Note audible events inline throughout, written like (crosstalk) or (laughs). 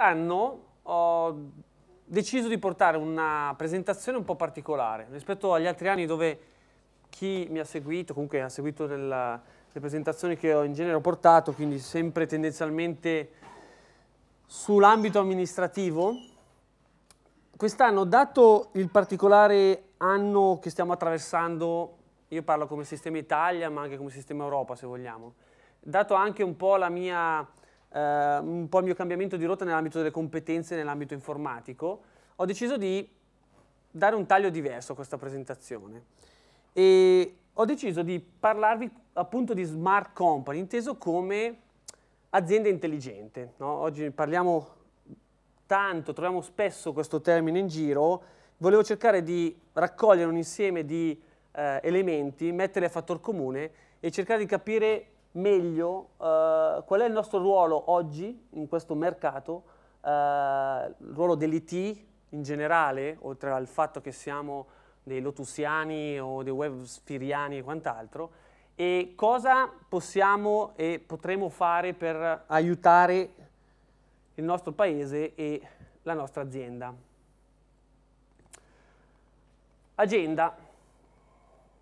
Quest'anno ho deciso di portare una presentazione un po' particolare rispetto agli altri anni dove chi mi ha seguito, comunque ha seguito nella, le presentazioni che ho in genere portato, quindi sempre tendenzialmente sull'ambito amministrativo. Quest'anno, dato il particolare anno che stiamo attraversando, io parlo come sistema Italia, ma anche come sistema Europa, se vogliamo, dato anche un po' la mia eh, un po' il mio cambiamento di rotta nell'ambito delle competenze, nell'ambito informatico, ho deciso di dare un taglio diverso a questa presentazione e ho deciso di parlarvi appunto di smart company, inteso come azienda intelligente. No? Oggi parliamo tanto, troviamo spesso questo termine in giro, volevo cercare di raccogliere un insieme di eh, elementi, metterli a fattor comune e cercare di capire meglio eh, qual è il nostro ruolo oggi in questo mercato, eh, il ruolo dell'IT in generale, oltre al fatto che siamo dei lotusiani o dei web sfiriani e quant'altro, e cosa possiamo e potremo fare per aiutare il nostro paese e la nostra azienda. Agenda.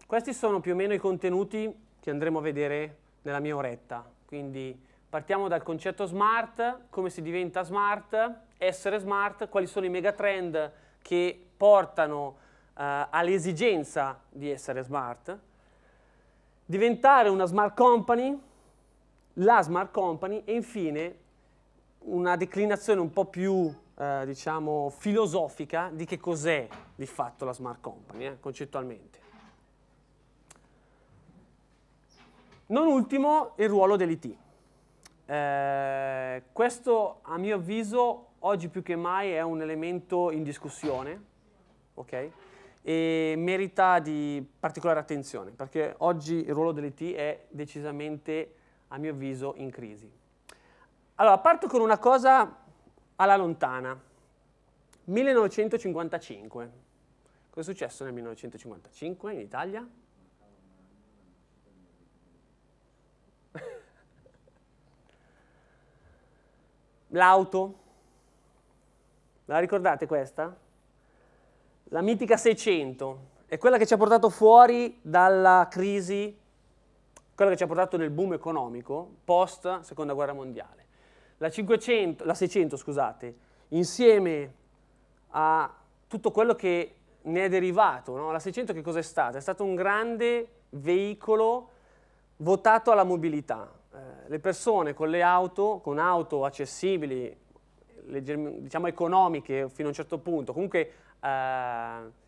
Questi sono più o meno i contenuti che andremo a vedere nella mia oretta. Quindi partiamo dal concetto smart, come si diventa smart, essere smart, quali sono i megatrend che portano eh, all'esigenza di essere smart, diventare una smart company, la smart company e infine una declinazione un po' più eh, diciamo, filosofica di che cos'è di fatto la smart company eh, concettualmente. Non ultimo il ruolo dell'IT. Eh, questo a mio avviso oggi più che mai è un elemento in discussione okay? e merita di particolare attenzione perché oggi il ruolo dell'IT è decisamente a mio avviso in crisi. Allora parto con una cosa alla lontana, 1955. Cosa è successo nel 1955 in Italia? l'auto, la ricordate questa? La mitica 600 è quella che ci ha portato fuori dalla crisi, quella che ci ha portato nel boom economico post seconda guerra mondiale. La, 500, la 600, scusate, insieme a tutto quello che ne è derivato, no? la 600 che cos'è stata? È stato un grande veicolo votato alla mobilità, eh, le persone con le auto, con auto accessibili, legger, diciamo economiche fino a un certo punto, comunque eh,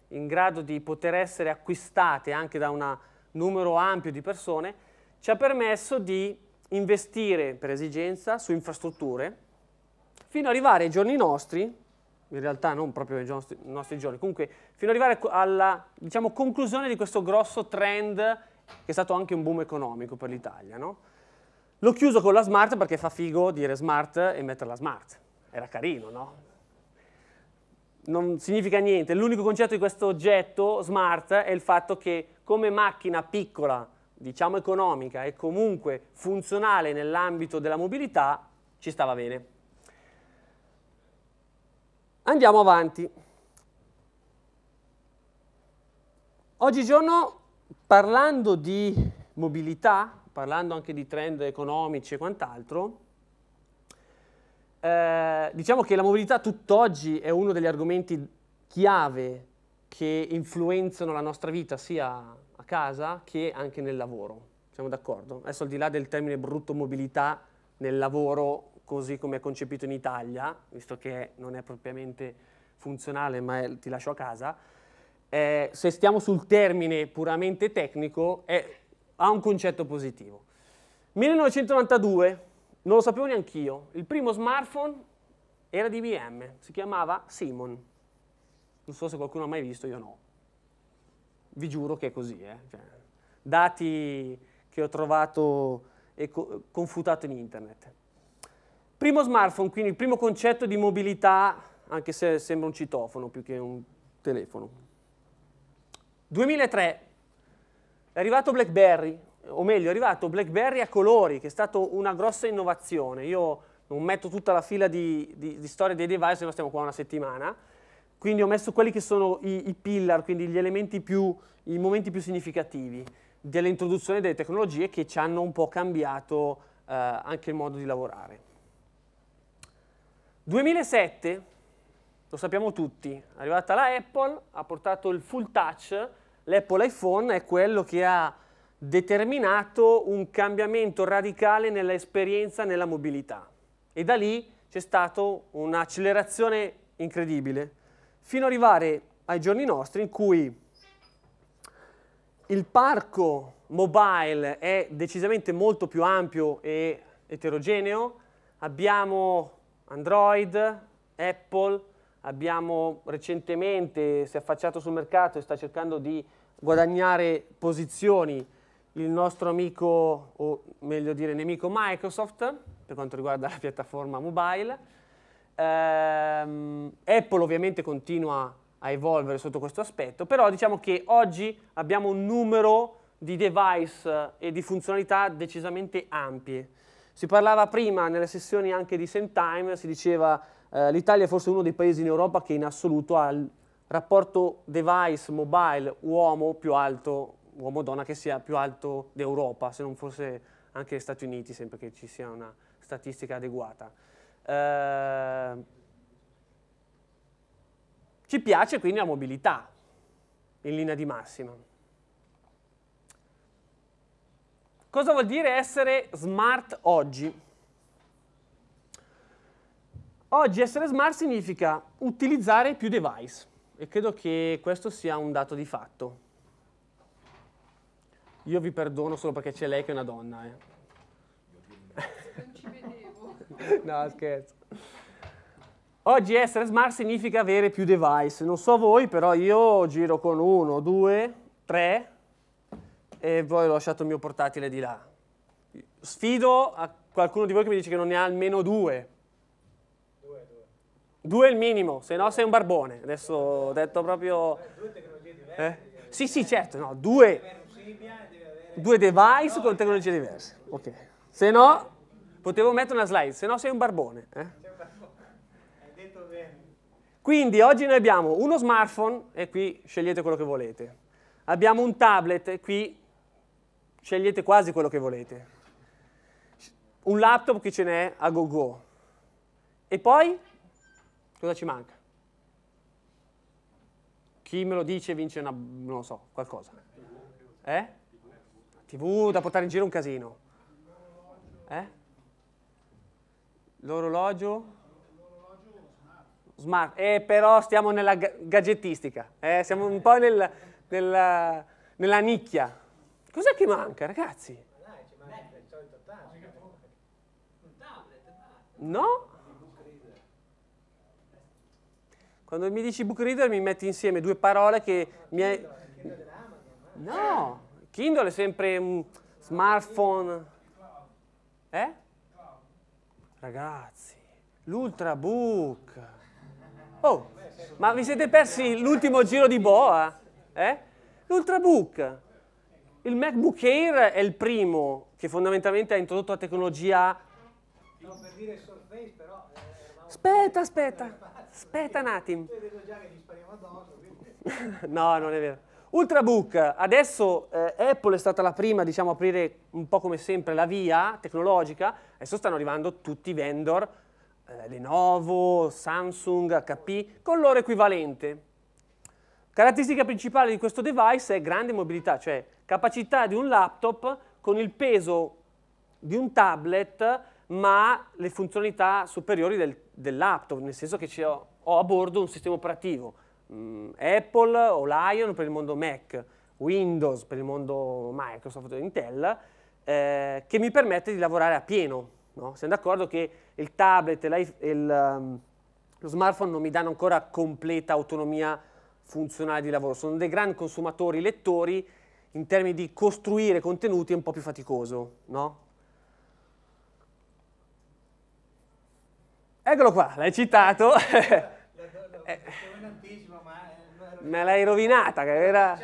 in grado di poter essere acquistate anche da un numero ampio di persone, ci ha permesso di investire per esigenza su infrastrutture fino ad arrivare ai giorni nostri, in realtà non proprio ai nostri, nostri giorni, comunque fino ad arrivare alla diciamo, conclusione di questo grosso trend che è stato anche un boom economico per l'Italia. No? L'ho chiuso con la smart perché fa figo dire smart e metterla smart. Era carino, no? Non significa niente. L'unico concetto di questo oggetto smart è il fatto che come macchina piccola, diciamo economica e comunque funzionale nell'ambito della mobilità, ci stava bene. Andiamo avanti. Oggigiorno, parlando di mobilità, parlando anche di trend economici e quant'altro, eh, diciamo che la mobilità tutt'oggi è uno degli argomenti chiave che influenzano la nostra vita sia a casa che anche nel lavoro. Siamo d'accordo? Adesso al di là del termine brutto mobilità nel lavoro, così come è concepito in Italia, visto che non è propriamente funzionale ma è, ti lascio a casa, eh, se stiamo sul termine puramente tecnico è ha un concetto positivo. 1992, non lo sapevo neanche io, il primo smartphone era di IBM, si chiamava Simon. Non so se qualcuno ha mai visto, io no. Vi giuro che è così. Eh? Cioè, dati che ho trovato e co- confutato in internet. Primo smartphone, quindi il primo concetto di mobilità, anche se sembra un citofono più che un telefono. 2003, è arrivato BlackBerry, o meglio è arrivato BlackBerry a colori, che è stata una grossa innovazione. Io non metto tutta la fila di, di, di storia dei device, se no stiamo qua una settimana. Quindi ho messo quelli che sono i, i pillar, quindi gli elementi più, i momenti più significativi dell'introduzione delle tecnologie che ci hanno un po' cambiato eh, anche il modo di lavorare. 2007, lo sappiamo tutti, è arrivata la Apple, ha portato il full touch l'Apple iPhone è quello che ha determinato un cambiamento radicale nell'esperienza, nella mobilità. E da lì c'è stata un'accelerazione incredibile, fino ad arrivare ai giorni nostri in cui il parco mobile è decisamente molto più ampio e eterogeneo, abbiamo Android, Apple, abbiamo recentemente, si è affacciato sul mercato e sta cercando di guadagnare posizioni il nostro amico, o meglio dire nemico Microsoft, per quanto riguarda la piattaforma mobile. Ehm, Apple ovviamente continua a evolvere sotto questo aspetto, però diciamo che oggi abbiamo un numero di device e di funzionalità decisamente ampie. Si parlava prima nelle sessioni anche di Same Time, si diceva eh, l'Italia è forse uno dei paesi in Europa che in assoluto ha rapporto device mobile uomo più alto, uomo-donna che sia più alto d'Europa, se non fosse anche Stati Uniti, sempre che ci sia una statistica adeguata. Eh, ci piace quindi la mobilità, in linea di massima. Cosa vuol dire essere smart oggi? Oggi essere smart significa utilizzare più device e credo che questo sia un dato di fatto. Io vi perdono solo perché c'è lei che è una donna. Eh. Non ci vedevo. no, scherzo. Oggi essere smart significa avere più device. Non so voi, però io giro con uno, due, tre e poi ho lasciato il mio portatile di là. Sfido a qualcuno di voi che mi dice che non ne ha almeno due. Due è il minimo, se no sei un barbone. Adesso ho detto proprio... Due tecnologie diverse. Eh? Eh. Sì, sì, certo, no, due, due device con tecnologie diverse. Ok. Se no, potevo mettere una slide, se no sei un barbone. Eh? Quindi oggi noi abbiamo uno smartphone, e qui scegliete quello che volete. Abbiamo un tablet, e qui scegliete quasi quello che volete. Un laptop che ce n'è a go go. E poi Cosa ci manca? Chi me lo dice vince una, non lo so, qualcosa. Eh? TV da portare in giro un casino. Eh? L'orologio? Smart. Eh, però stiamo nella gadgettistica, eh? siamo un po' nel, nella, nella nicchia. Cos'è che manca, ragazzi? Un tablet. No? Quando mi dici book reader mi metti insieme due parole che mi hai... No, Kindle è sempre un smartphone. Eh? Ragazzi, l'ultrabook. Oh, ma vi siete persi l'ultimo giro di boa? Eh? L'ultrabook. Il MacBook Air è il primo che fondamentalmente ha introdotto la tecnologia... No, per dire Surface Aspetta, aspetta, aspetta un attimo. (laughs) No, non è vero. Ultrabook, adesso eh, Apple è stata la prima diciamo, a aprire un po' come sempre la via tecnologica, adesso stanno arrivando tutti i vendor, eh, Lenovo, Samsung, HP, con loro equivalente. Caratteristica principale di questo device è grande mobilità, cioè capacità di un laptop con il peso di un tablet ma le funzionalità superiori del, del, laptop, nel senso che ho, ho, a bordo un sistema operativo, mh, mm, Apple o Lion per il mondo Mac, Windows per il mondo Microsoft o Intel, eh, che mi permette di lavorare a pieno. No? Siamo d'accordo che il tablet e um, lo smartphone non mi danno ancora completa autonomia funzionale di lavoro, sono dei grandi consumatori lettori in termini di costruire contenuti è un po' più faticoso, no? Eccolo qua, l'hai citato. (laughs) Eh, Me l'hai rovinata, era,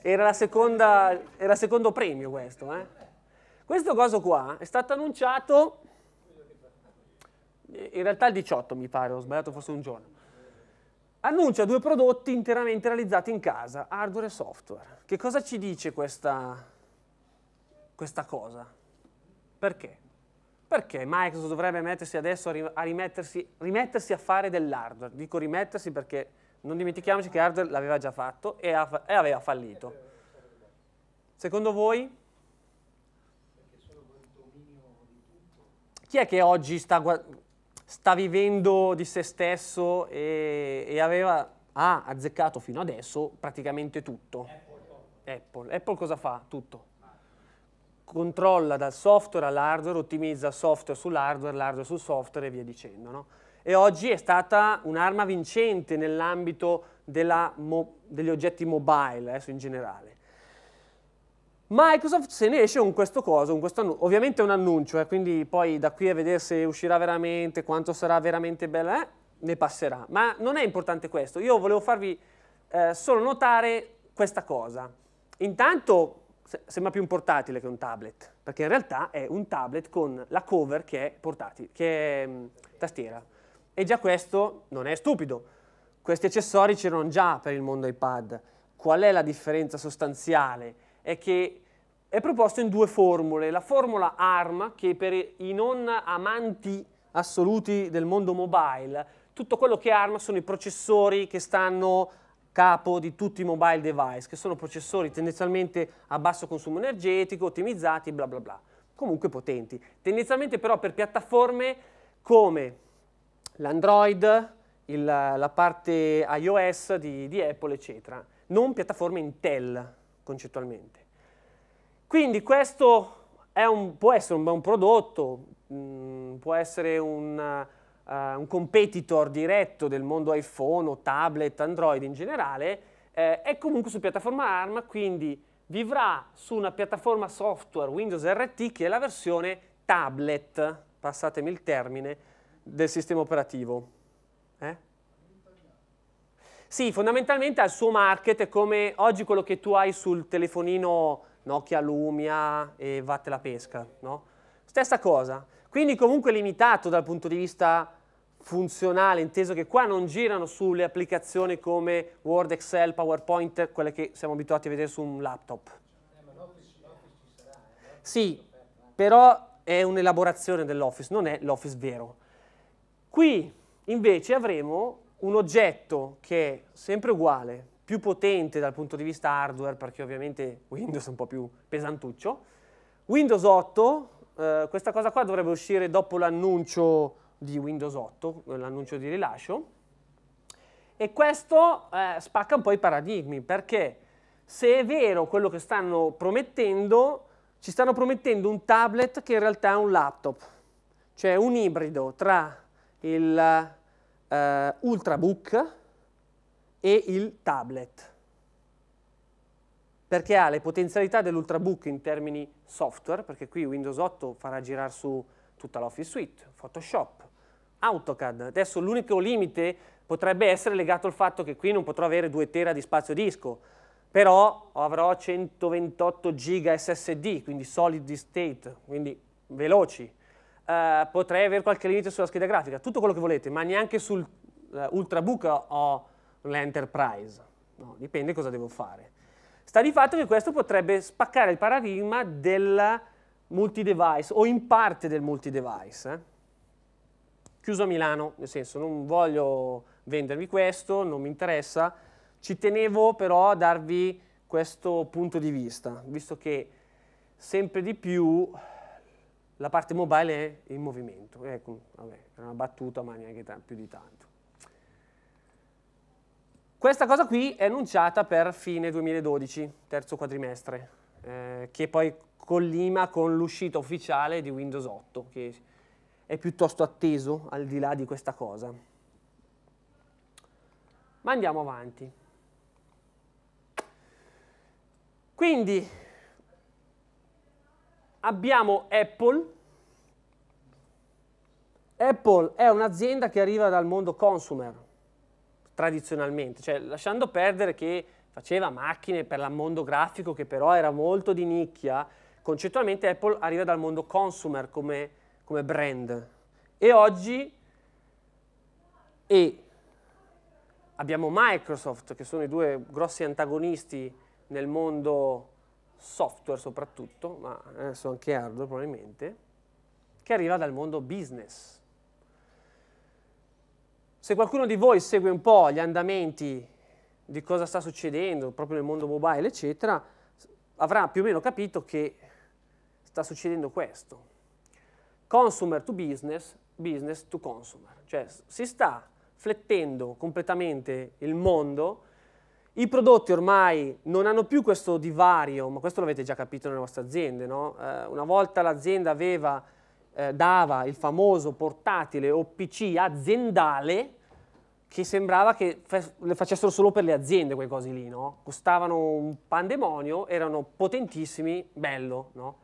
era, la seconda, era il secondo premio questo. Eh. Questo coso qua è stato annunciato, in realtà il 18 mi pare, ho sbagliato forse un giorno. Annuncia due prodotti interamente realizzati in casa, hardware e software. Che cosa ci dice questa, questa cosa? Perché? Perché Microsoft dovrebbe mettersi adesso a rimettersi, rimettersi a fare dell'hardware? Dico rimettersi perché non dimentichiamoci che hardware l'aveva già fatto e, e aveva fallito. Secondo voi? Chi è che oggi sta, sta vivendo di se stesso e, e aveva ha azzeccato fino adesso praticamente tutto? Apple. Apple. Apple cosa fa? Tutto controlla dal software all'hardware, ottimizza software sull'hardware, l'hardware sul software e via dicendo. No? E oggi è stata un'arma vincente nell'ambito degli oggetti mobile, adesso in generale. Microsoft se ne esce con questo coso, con questo ovviamente è un annuncio, eh, quindi poi da qui a vedere se uscirà veramente, quanto sarà veramente bella, eh, ne passerà. Ma non è importante questo, io volevo farvi eh, solo notare questa cosa. Intanto sembra più un portatile che un tablet, perché in realtà è un tablet con la cover che è, portatile, che è mm, tastiera. E già questo non è stupido. Questi accessori c'erano già per il mondo iPad. Qual è la differenza sostanziale? È che è proposto in due formule. La formula ARM, che per i non amanti assoluti del mondo mobile, tutto quello che è ARM sono i processori che stanno capo di tutti i mobile device, che sono processori tendenzialmente a basso consumo energetico, ottimizzati, bla bla bla, comunque potenti. Tendenzialmente però per piattaforme come l'Android, il, la parte iOS di, di Apple, eccetera, non piattaforme Intel concettualmente. Quindi questo un, può essere un buon prodotto, mh, mm, può essere un uh, un competitor diretto del mondo iPhone o tablet, Android in generale, eh, è comunque su piattaforma ARM, quindi vivrà su una piattaforma software Windows RT che è la versione tablet, passatemi il termine, del sistema operativo. Eh? Sì, fondamentalmente al suo market è come oggi quello che tu hai sul telefonino Nokia Lumia e vatte la pesca, no? Stessa cosa. Quindi comunque limitato dal punto di vista funzionale, inteso che qua non girano sulle applicazioni come Word, Excel, PowerPoint, quelle che siamo abituati a vedere su un laptop. Sì, però è un'elaborazione dell'Office, non è l'Office vero. Qui invece avremo un oggetto che è sempre uguale, più potente dal punto di vista hardware, perché ovviamente Windows è un po' più pesantuccio. Windows 8, eh, questa cosa qua dovrebbe uscire dopo l'annuncio di Windows 8, l'annuncio di rilascio, e questo eh, spacca un po' i paradigmi, perché se è vero quello che stanno promettendo, ci stanno promettendo un tablet che in realtà è un laptop, cioè un ibrido tra il eh, Ultrabook e il tablet, perché ha le potenzialità dell'Ultrabook in termini software, perché qui Windows 8 farà girare su tutta l'Office Suite, Photoshop, AutoCAD. Adesso l'unico limite potrebbe essere legato al fatto che qui non potrò avere 2 tera di spazio disco, però avrò 128 giga SSD, quindi solid state, quindi veloci. Uh, potrei avere qualche limite sulla scheda grafica, tutto quello che volete, ma neanche sull'ultrabook eh, uh, ho l'enterprise. No, dipende cosa devo fare. Sta di fatto che questo potrebbe spaccare il paradigma del multi-device o in parte del multi-device. Eh? chiuso a Milano, nel senso non voglio vendervi questo, non mi interessa, ci tenevo però a darvi questo punto di vista, visto che sempre di più la parte mobile è in movimento. Ecco, vabbè, era una battuta, ma neanche più di tanto. Questa cosa qui è annunciata per fine 2012, terzo quadrimestre, eh, che poi collima con l'uscita ufficiale di Windows 8, che è piuttosto atteso al di là di questa cosa. Ma andiamo avanti. Quindi abbiamo Apple. Apple è un'azienda che arriva dal mondo consumer, tradizionalmente, cioè lasciando perdere che faceva macchine per l'ammondo grafico che però era molto di nicchia, concettualmente Apple arriva dal mondo consumer come come brand. E oggi e abbiamo Microsoft, che sono i due grossi antagonisti nel mondo software soprattutto, ma adesso eh, anche hardware probabilmente, che arriva dal mondo business. Se qualcuno di voi segue un po' gli andamenti di cosa sta succedendo proprio nel mondo mobile, eccetera, avrà più o meno capito che sta succedendo questo consumer to business, business to consumer. Cioè si sta flettendo completamente il mondo, i prodotti ormai non hanno più questo divario, ma questo l'avete già capito nelle vostre aziende, no? eh, una volta l'azienda aveva, eh, dava il famoso portatile o PC aziendale, che sembrava che le facessero solo per le aziende quei cosi lì, no? Costavano un pandemonio, erano potentissimi, bello, no?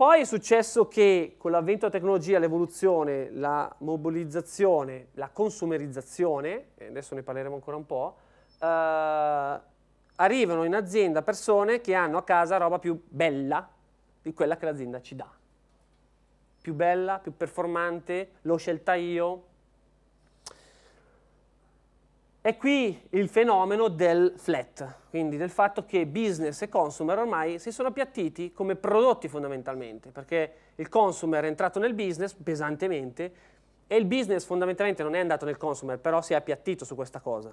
Poi è successo che con l'avvento della tecnologia, l'evoluzione, la mobilizzazione, la consumerizzazione, adesso ne parleremo ancora un po', eh, arrivano in azienda persone che hanno a casa roba più bella di quella che l'azienda ci dà. Più bella, più performante, l'ho scelta io, è qui il fenomeno del flat, quindi del fatto che business e consumer ormai si sono appiattiti come prodotti fondamentalmente, perché il consumer è entrato nel business pesantemente e il business fondamentalmente non è andato nel consumer, però si è appiattito su questa cosa.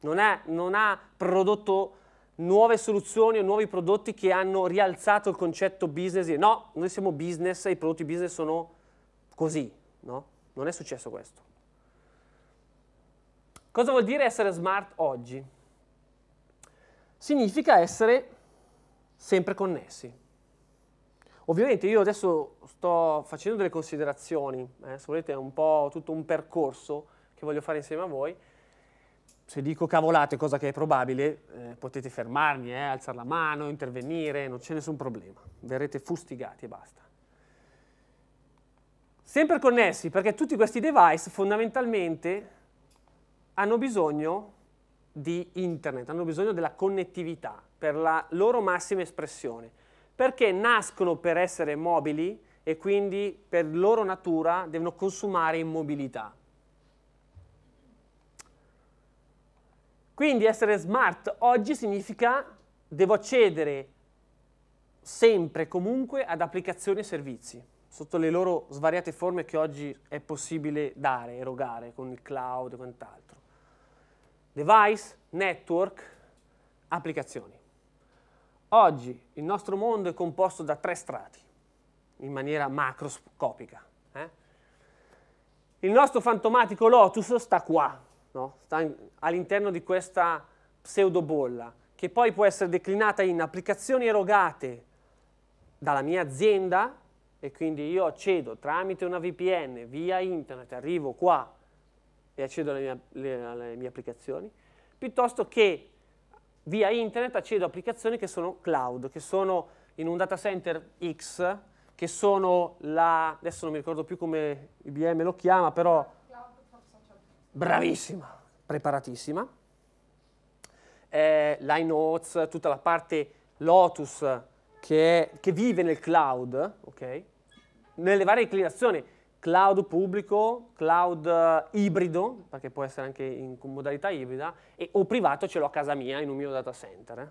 Non, è, non ha prodotto nuove soluzioni o nuovi prodotti che hanno rialzato il concetto business no, noi siamo business e i prodotti business sono così, no? Non è successo questo. Cosa vuol dire essere smart oggi? Significa essere sempre connessi. Ovviamente io adesso sto facendo delle considerazioni, eh, se volete è un po' tutto un percorso che voglio fare insieme a voi. Se dico cavolate, cosa che è probabile, eh, potete fermarmi, eh, alzare la mano, intervenire, non c'è nessun problema. Verrete fustigati e basta. Sempre connessi, perché tutti questi device fondamentalmente hanno bisogno di internet, hanno bisogno della connettività per la loro massima espressione, perché nascono per essere mobili e quindi per loro natura devono consumare immobilità. Quindi essere smart oggi significa devo accedere sempre e comunque ad applicazioni e servizi, sotto le loro svariate forme che oggi è possibile dare, erogare con il cloud e quant'altro device, network, applicazioni. Oggi il nostro mondo è composto da tre strati, in maniera macroscopica. Eh? Il nostro fantomatico lotus sta qua, no? sta all'interno di questa pseudobolla, che poi può essere declinata in applicazioni erogate dalla mia azienda, e quindi io accedo tramite una VPN via internet, arrivo qua, e accedo alle mie, le, alle mie applicazioni, piuttosto che via internet accedo a applicazioni che sono cloud, che sono in un data center X, che sono la, adesso non mi ricordo più come IBM lo chiama, però bravissima, preparatissima, eh, Lineuts, tutta la parte Lotus che, è, che vive nel cloud, ok? nelle varie inclinazioni cloud pubblico, cloud eh, ibrido, perché può essere anche in modalità ibrida, e, o privato ce l'ho a casa mia in un mio data center. Eh.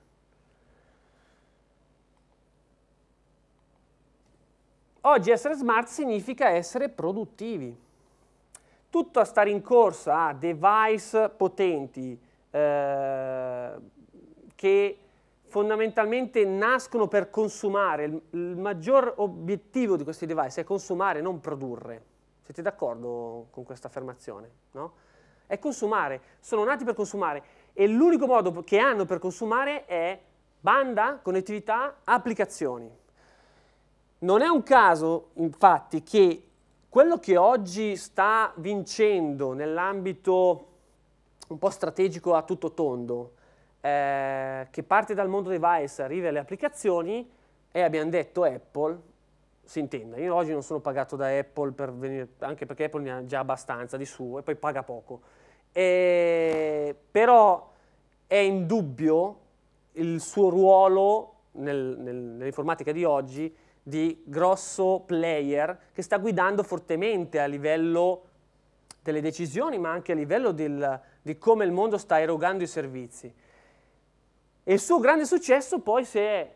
Oggi essere smart significa essere produttivi. Tutto stare in corsa a device potenti eh, che fondamentalmente nascono per consumare, il, il maggior obiettivo di questi device è consumare, non produrre. Siete d'accordo con questa affermazione? No? È consumare, sono nati per consumare e l'unico modo che hanno per consumare è banda, connettività, applicazioni. Non è un caso, infatti, che quello che oggi sta vincendo nell'ambito un po' strategico a tutto tondo eh, che parte dal mondo device, arriva alle applicazioni e abbiamo detto Apple, si intende, io oggi non sono pagato da Apple per venire, anche perché Apple ne ha già abbastanza di suo e poi paga poco, e, però è in dubbio il suo ruolo nel, nel, nell'informatica di oggi di grosso player che sta guidando fortemente a livello delle decisioni ma anche a livello del, di come il mondo sta erogando i servizi. E il suo grande successo poi si è,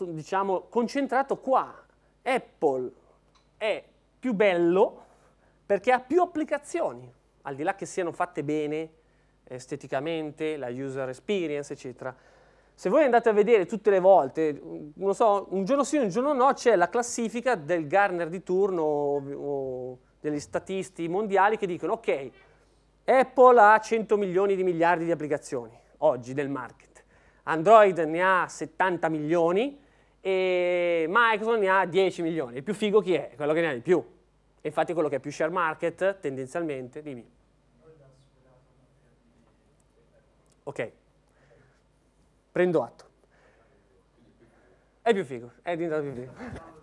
diciamo, concentrato qua. Apple è più bello perché ha più applicazioni, al di là che siano fatte bene esteticamente, la user experience, eccetera. Se voi andate a vedere tutte le volte, non so, un giorno sì, un giorno no, c'è la classifica del Garner di turno o degli statisti mondiali che dicono ok, Apple ha 100 milioni di miliardi di applicazioni oggi del market. Android ne ha 70 milioni e Microsoft ne ha 10 milioni. Il più figo chi è? Quello che ne ha di più. E infatti quello che è più share market, tendenzialmente, dimmi. Ok, prendo atto. È più figo, è diventato più figo.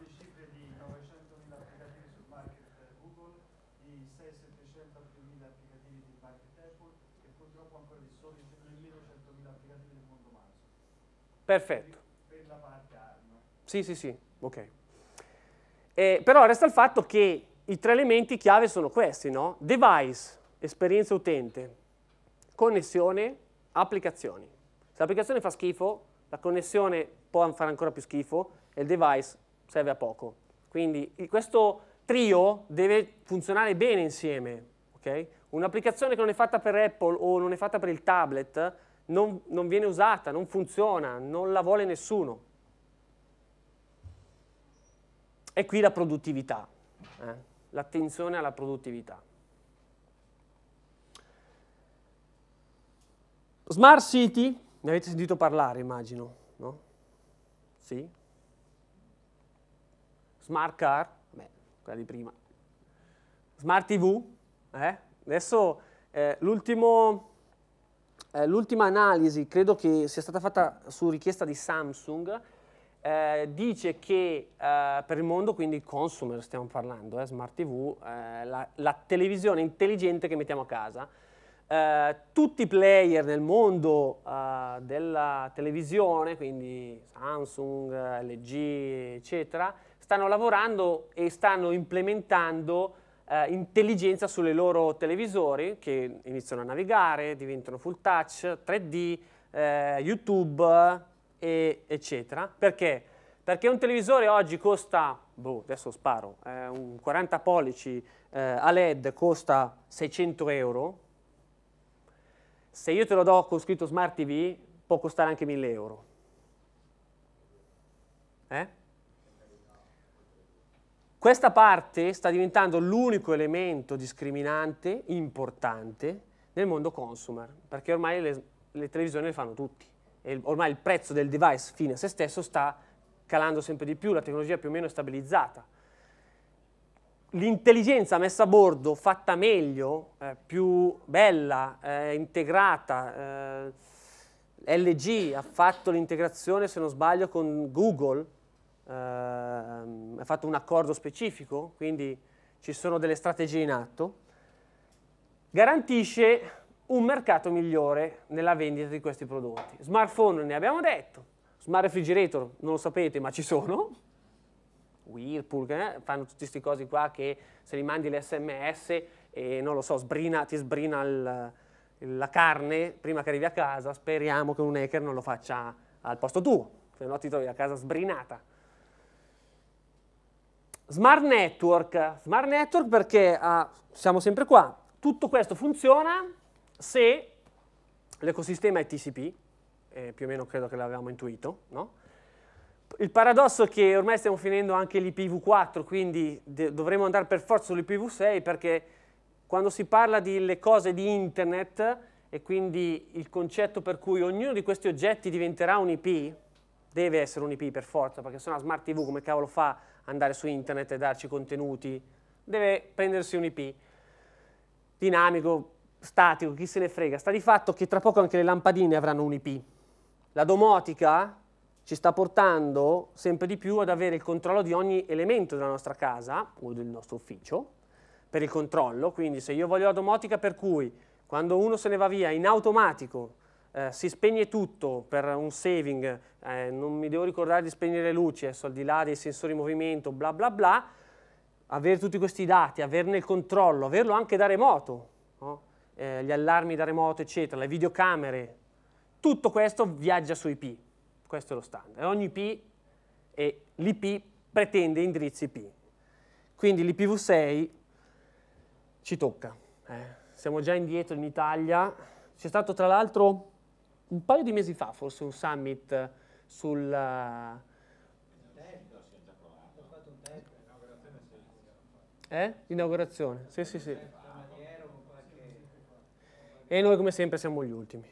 Perfetto. Per la parte arma. Sì, sì, sì, ok. Eh, però resta il fatto che i tre elementi chiave sono questi, no? Device, esperienza utente, connessione, applicazioni. Se l'applicazione fa schifo, la connessione può fare ancora più schifo e il device serve a poco. Quindi questo trio deve funzionare bene insieme, ok? Un'applicazione che non è fatta per Apple o non è fatta per il tablet non, non viene usata, non funziona, non la vuole nessuno. E qui la produttività, eh? l'attenzione alla produttività. Smart City, ne avete sentito parlare immagino, no? Sì? Smart Car, beh, quella di prima. Smart TV, eh? Adesso eh, l'ultimo eh, l'ultima analisi, credo che sia stata fatta su richiesta di Samsung, eh, dice che eh, per il mondo, quindi consumer stiamo parlando, eh, smart TV, eh, la, la, televisione intelligente che mettiamo a casa, eh, tutti i player nel mondo della televisione, quindi Samsung, LG, eccetera, stanno lavorando e stanno implementando eh, intelligenza sulle loro televisori che iniziano a navigare, diventano full touch, 3D, eh, YouTube, e, eccetera. Perché? Perché un televisore oggi costa, boh, adesso sparo, eh, un 40 pollici eh, a LED costa 600 euro, se io te lo do con scritto Smart TV può costare anche 1000 euro. Eh? Questa parte sta diventando l'unico elemento discriminante importante nel mondo consumer, perché ormai le, le televisioni le fanno tutti. E ormai il prezzo del device fine a se stesso sta calando sempre di più, la tecnologia più o meno è stabilizzata. L'intelligenza messa a bordo, fatta meglio, eh, più bella, eh, integrata, eh, LG ha fatto l'integrazione, se non sbaglio, con Google, Ehm, è fatto un accordo specifico, quindi ci sono delle strategie in atto, garantisce un mercato migliore nella vendita di questi prodotti. Smartphone ne abbiamo detto, smart refrigerator non lo sapete ma ci sono, Whirlpool, eh? fanno tutte queste cose qua che se li mandi l'SMS e non lo so, sbrina, ti sbrina il, la carne prima che arrivi a casa, speriamo che un hacker non lo faccia al posto tuo, se no ti trovi a casa sbrinata. Smart network, smart network perché ah, siamo sempre qua, tutto questo funziona se l'ecosistema è TCP, eh, più o meno credo che l'avevamo intuito, no? Il paradosso è che ormai stiamo finendo anche l'IPv4, quindi dovremo andare per forza sull'IPv6 perché quando si parla delle cose di internet e quindi il concetto per cui ognuno di questi oggetti diventerà un IP, deve essere un IP per forza, perché se no Smart TV come cavolo fa andare su internet e darci contenuti, deve prendersi un IP dinamico, statico, chi se ne frega. Sta di fatto che tra poco anche le lampadine avranno un IP. La domotica ci sta portando sempre di più ad avere il controllo di ogni elemento della nostra casa o del nostro ufficio, per il controllo, quindi se io voglio la domotica per cui quando uno se ne va via in automatico eh, si spegne tutto per un saving, eh, non mi devo ricordare di spegnere le luci, adesso al di là dei sensori in movimento, bla bla bla, avere tutti questi dati, averne il controllo, averlo anche da remoto, no? eh, gli allarmi da remoto, eccetera, le videocamere, tutto questo viaggia su IP, questo è lo standard. Ogni IP e l'IP pretende indirizzi IP. Quindi l'IPv6 ci tocca. Eh. Siamo già indietro in Italia. C'è stato tra l'altro un paio di mesi fa, forse un summit sul... Eh, eh? Inaugurazione, sì sì sì. E noi come sempre siamo gli ultimi.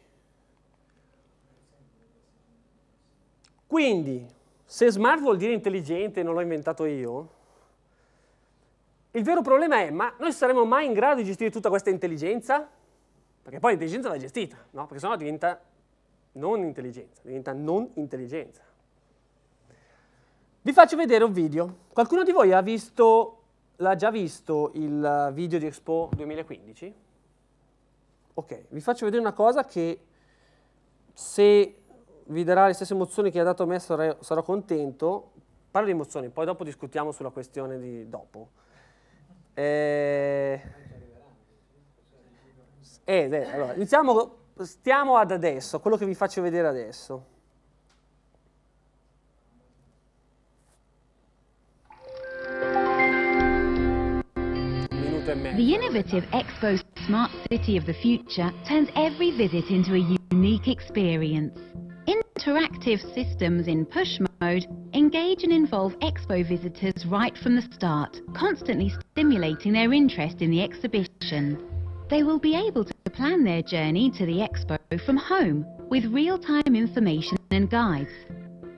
Quindi, se smart vuol dire intelligente, non l'ho inventato io, il vero problema è, ma noi saremo mai in grado di gestire tutta questa intelligenza? Perché poi l'intelligenza va gestita, no? Perché sennò diventa non intelligenza, diventa non intelligenza. Vi faccio vedere un video. Qualcuno di voi ha visto, l'ha già visto il video di Expo 2015? Ok, vi faccio vedere una cosa che se vi darà le stesse emozioni che ha dato a me sarò, sarò contento. Parlo di emozioni, poi dopo discutiamo sulla questione di dopo. Eh, eh, eh allora, iniziamo stiamo ad adesso, quello che vi faccio vedere adesso. The innovative Expo Smart City of the Future turns every visit into a unique experience. Interactive systems in push mode engage and involve Expo visitors right from the start, constantly stimulating their interest in the exhibition. They will be able to plan their journey to the Expo from home with real-time information and guides.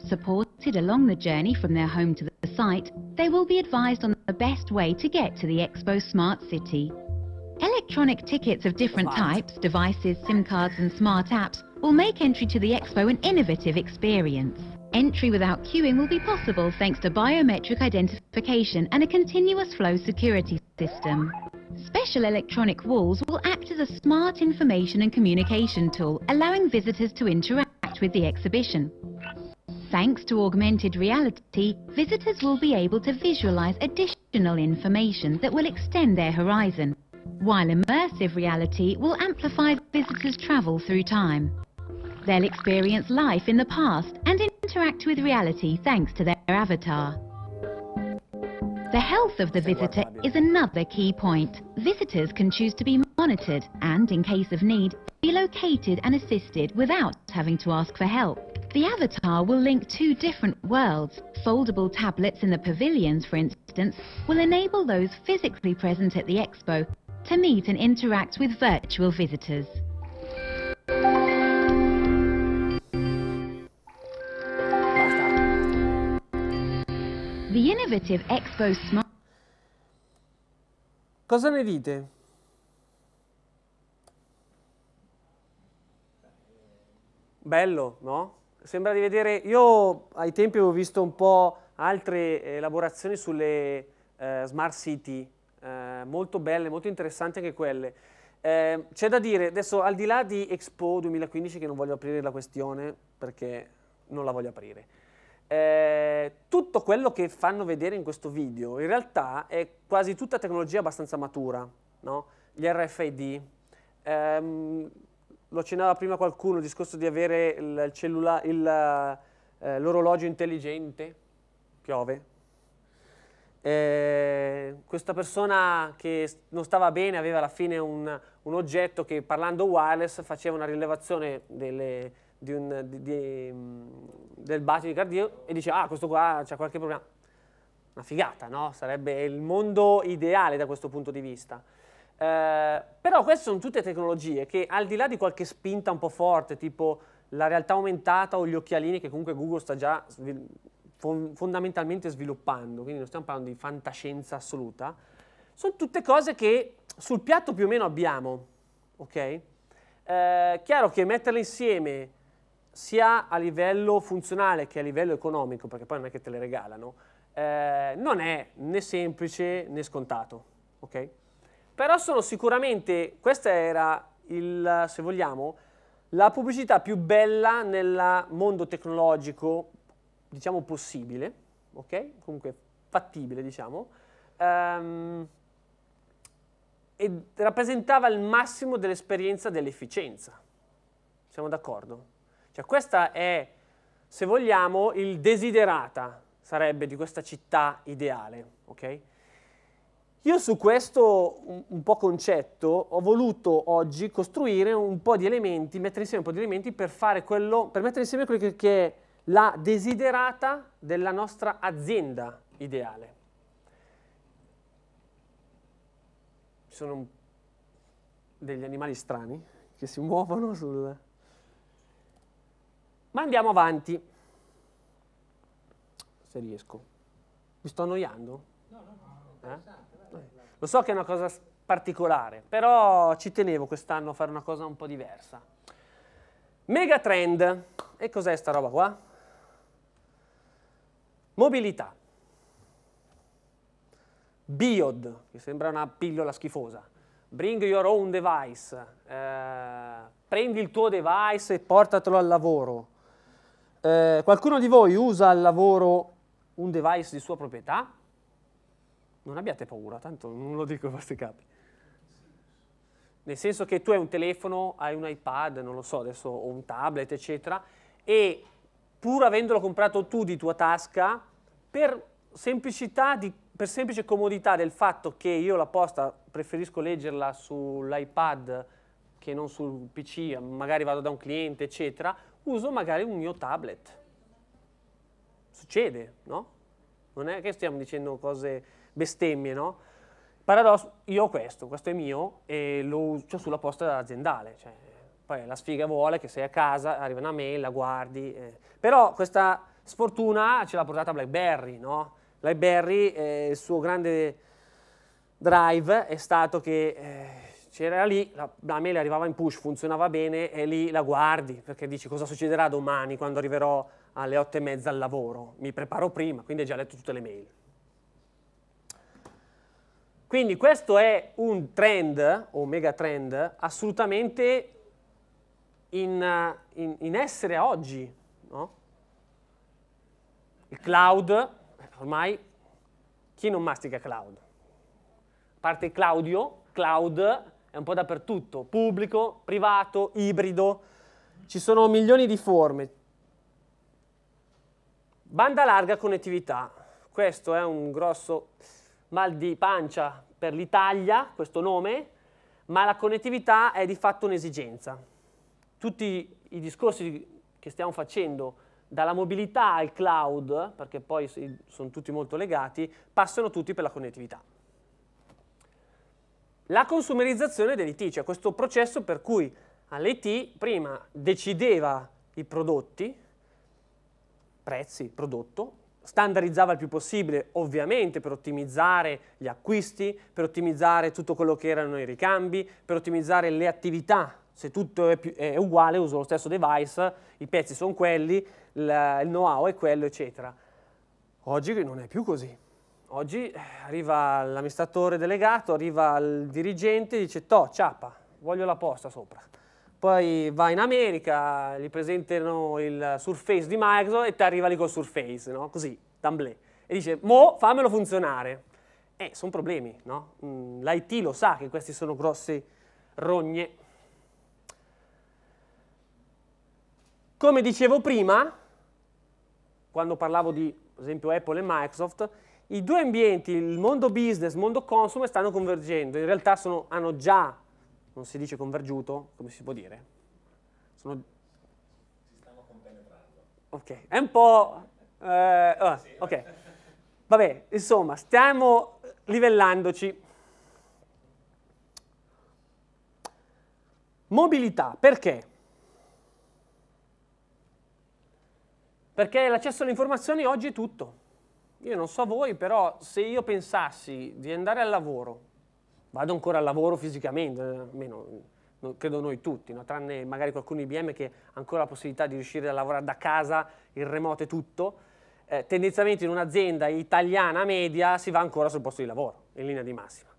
Supported along the journey from their home to the site, they will be advised on the best way to get to the Expo Smart City. Electronic tickets of different types, devices, SIM cards and smart apps will make entry to the Expo an innovative experience. Entry without queuing will be possible thanks to biometric identification and a continuous flow security system. Special electronic walls will act as a smart information and communication tool, allowing visitors to interact with the exhibition. Thanks to augmented reality, visitors will be able to visualize additional information that will extend their horizon, while immersive reality will amplify visitors' travel through time. They'll experience life in the past and interact with reality thanks to their avatar. The health of the visitor is another key point. Visitors can choose to be monitored and, in case of need, be located and assisted without having to ask for help. The avatar will link two different worlds. Foldable tablets in the pavilions, for instance, will enable those physically present at the expo to meet and interact with virtual visitors. The innovative Expo Smart... Cosa ne dite? Bello, no? Sembra di vedere... Io ai tempi avevo visto un po' altre elaborazioni sulle eh, smart city, eh, molto belle, molto interessanti anche quelle. Eh, c'è da dire, adesso al di là di Expo 2015 che non voglio aprire la questione perché non la voglio aprire, eh, tutto quello che fanno vedere in questo video in realtà è quasi tutta tecnologia abbastanza matura, no? gli RFID, ehm, lo accennava prima qualcuno, il discorso di avere il cellula, il, eh, l'orologio intelligente, piove, eh, questa persona che non stava bene aveva alla fine un, un oggetto che parlando wireless faceva una rilevazione delle di un, di, di, mm, del bacio di Cardio e dice ah questo qua c'è qualche problema. Una figata, no? Sarebbe il mondo ideale da questo punto di vista. Eh, però queste sono tutte tecnologie che al di là di qualche spinta un po' forte, tipo la realtà aumentata o gli occhialini che comunque Google sta già svil fondamentalmente sviluppando, quindi non stiamo parlando di fantascienza assoluta, sono tutte cose che sul piatto più o meno abbiamo, ok? Eh, chiaro che metterle insieme sia a livello funzionale che a livello economico, perché poi non è che te le regalano, eh, non è né semplice né scontato, ok? Però sono sicuramente, questa era il, se vogliamo, la pubblicità più bella nel mondo tecnologico, diciamo possibile, ok? Comunque fattibile, diciamo. Um, ehm, e rappresentava il massimo dell'esperienza dell'efficienza. Siamo d'accordo? Cioè questa è, se vogliamo, il desiderata, sarebbe, di questa città ideale, ok? Io su questo un, un po' concetto ho voluto oggi costruire un po' di elementi, mettere insieme un po' di elementi per fare quello, per mettere insieme quello che, che è la desiderata della nostra azienda ideale. Ci sono degli animali strani che si muovono sul... Ma andiamo avanti. Se riesco. Mi sto annoiando? No, no, no. Eh? Lo so che è una cosa particolare, però ci tenevo quest'anno a fare una cosa un po' diversa. Megatrend. E cos'è sta roba qua? Mobilità. Biod, che sembra una pillola schifosa. Bring your own device. Eh, prendi il tuo device e portatelo al lavoro eh, qualcuno di voi usa al lavoro un device di sua proprietà? Non abbiate paura, tanto non lo dico ai vostri capi. Nel senso che tu hai un telefono, hai un iPad, non lo so adesso, ho un tablet, eccetera, e pur avendolo comprato tu di tua tasca, per semplicità, di, per semplice comodità del fatto che io la posta preferisco leggerla sull'iPad che non sul PC, magari vado da un cliente, eccetera, uso magari un mio tablet. Succede, no? Non è che stiamo dicendo cose bestemmie, no? Paradosso, io ho questo, questo è mio e lo uso sulla posta aziendale. Cioè, poi la sfiga vuole che sei a casa, arriva una mail, la guardi. Eh. Però questa sfortuna ce l'ha portata BlackBerry, no? BlackBerry, eh, il suo grande drive è stato che... Eh, c'era lì, la, la mail arrivava in push, funzionava bene e lì la guardi perché dici cosa succederà domani quando arriverò alle otto e mezza al lavoro, mi preparo prima, quindi hai già letto tutte le mail. Quindi questo è un trend o mega trend assolutamente in, in, in essere oggi. No? Il cloud, ormai chi non mastica cloud? A parte Claudio, cloud è un po' dappertutto, pubblico, privato, ibrido, ci sono milioni di forme. Banda larga connettività, questo è un grosso mal di pancia per l'Italia, questo nome, ma la connettività è di fatto un'esigenza. Tutti i discorsi che stiamo facendo, dalla mobilità al cloud, perché poi sono tutti molto legati, passano tutti per la connettività la consumerizzazione dell'IT, cioè questo processo per cui all'IT prima decideva i prodotti, prezzi, prodotto, standardizzava il più possibile ovviamente per ottimizzare gli acquisti, per ottimizzare tutto quello che erano i ricambi, per ottimizzare le attività, se tutto è, più, è uguale uso lo stesso device, i pezzi sono quelli, il know-how è quello eccetera. Oggi non è più così. Oggi eh, arriva l'amministratore delegato, arriva il dirigente e dice «Toh, ciappa, voglio la posta sopra». Poi va in America, gli presentano il Surface di Microsoft e ti arriva lì col Surface, no? Così, d'amblè. E dice «Mo, fammelo funzionare». Eh, sono problemi, no? Mm, L'IT lo sa che questi sono grossi rogne. Come dicevo prima, quando parlavo di, per esempio, Apple e Microsoft, i due ambienti, il mondo business, il mondo consumer, stanno convergendo. In realtà sono, hanno già, non si dice convergiuto, come si può dire? Sono... Si stanno compenetrando. Ok, è un po'... Eh, ah, ok, eh. vabbè, insomma, stiamo livellandoci. Mobilità, perché? Perché l'accesso alle informazioni oggi è tutto. Io non so voi, però se io pensassi di andare al lavoro, vado ancora al lavoro fisicamente, almeno credo noi tutti, no? tranne magari qualcuno IBM che ha ancora la possibilità di riuscire a lavorare da casa, in remoto e tutto, eh, tendenzialmente in un'azienda italiana media si va ancora sul posto di lavoro, in linea di massima.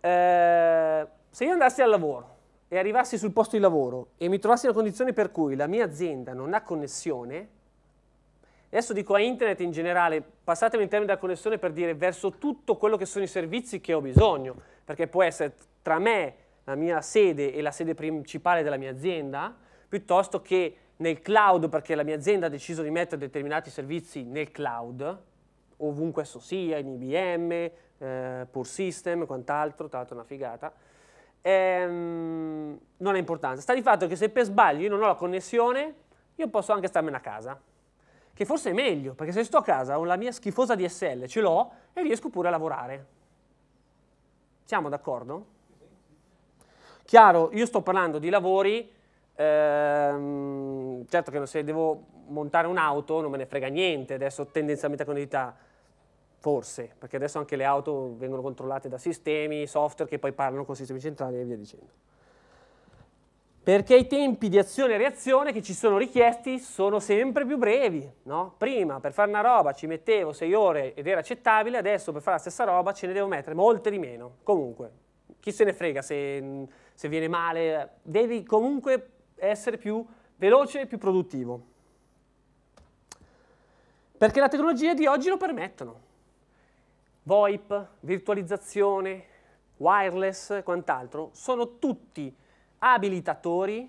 Eh, se io andassi al lavoro e arrivassi sul posto di lavoro e mi trovassi in una condizione per cui la mia azienda non ha connessione, adesso dico a internet in generale, passatemi in termini della connessione per dire verso tutto quello che sono i servizi che ho bisogno, perché può essere tra me, la mia sede e la sede principale della mia azienda, piuttosto che nel cloud perché la mia azienda ha deciso di mettere determinati servizi nel cloud, ovunque esso sia, in IBM, eh, Pure System, quant'altro, tra l'altro è una figata, ehm, non ha importanza. Sta di fatto che se per sbaglio io non ho la connessione, io posso anche starmene a casa che forse è meglio, perché se sto a casa ho la mia schifosa DSL, ce l'ho e riesco pure a lavorare. Siamo d'accordo? Chiaro, io sto parlando di lavori, ehm, certo che se devo montare un'auto non me ne frega niente, adesso tendenzialmente con connettività, forse, perché adesso anche le auto vengono controllate da sistemi, software che poi parlano con sistemi centrali e via dicendo. Perché i tempi di azione e reazione che ci sono richiesti sono sempre più brevi, no? Prima per fare una roba ci mettevo 6 ore ed era accettabile, adesso per fare la stessa roba ce ne devo mettere molte di meno. Comunque, chi se ne frega se, se viene male, devi comunque essere più veloce e più produttivo. Perché le tecnologie di oggi lo permettono. VoIP, virtualizzazione, wireless e quant'altro sono tutti abilitatori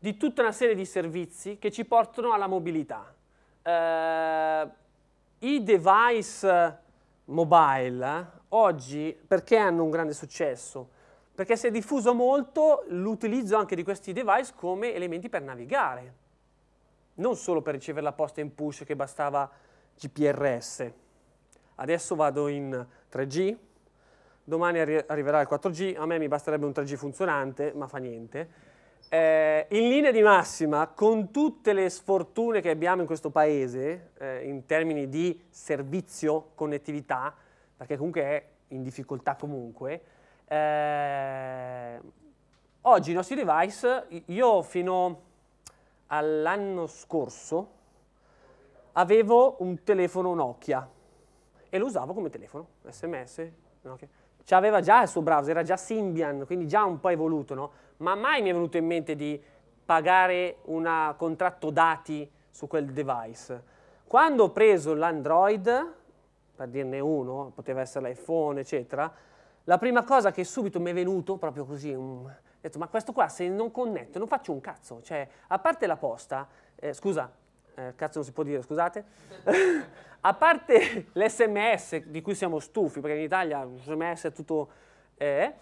di tutta una serie di servizi che ci portano alla mobilità. Eh, I device mobile eh, oggi perché hanno un grande successo? Perché si è diffuso molto l'utilizzo anche di questi device come elementi per navigare, non solo per ricevere la posta in push che bastava GPRS. Adesso vado in 3G, domani arri arriverà il 4G, a me mi basterebbe un 3G funzionante, ma fa niente. Eh, in linea di massima, con tutte le sfortune che abbiamo in questo paese, eh, in termini di servizio, connettività, perché comunque è in difficoltà comunque, eh, oggi i nostri device, io fino all'anno scorso avevo un telefono Nokia e lo usavo come telefono, sms, Nokia cioè aveva già il suo browser, era già Symbian, quindi già un po' evoluto, no? ma mai mi è venuto in mente di pagare un contratto dati su quel device. Quando ho preso l'Android, per dirne uno, poteva essere l'iPhone, eccetera, la prima cosa che subito mi è venuto, proprio così, ho detto, ma questo qua se non connetto non faccio un cazzo, cioè, a parte la posta, eh, scusa, eh, cazzo non si può dire, scusate, (laughs) a parte l'SMS di cui siamo stufi, perché in Italia l'SMS è tutto... Eh,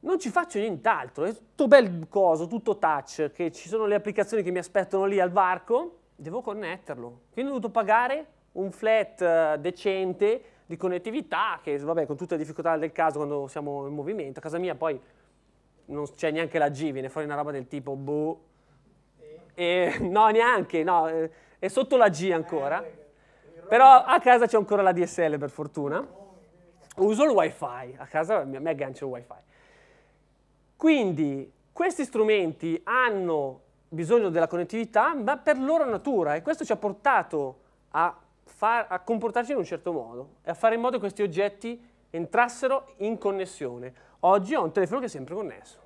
non ci faccio nient'altro, è tutto bel coso, tutto touch, che ci sono le applicazioni che mi aspettano lì al varco, devo connetterlo. Quindi ho dovuto pagare un flat eh, decente di connettività, che vabbè con tutte le difficoltà del caso quando siamo in movimento, a casa mia poi non c'è neanche la G, viene fuori una roba del tipo boh, eh, no, neanche, no, eh, e sotto la G ancora, eh, però a casa c'è ancora la DSL per fortuna, uso il wifi, a casa mi aggancio il wifi. Quindi questi strumenti hanno bisogno della connettività, ma per loro natura, e questo ci ha portato a, far, a comportarci in un certo modo e a fare in modo che questi oggetti entrassero in connessione. Oggi ho un telefono che è sempre connesso,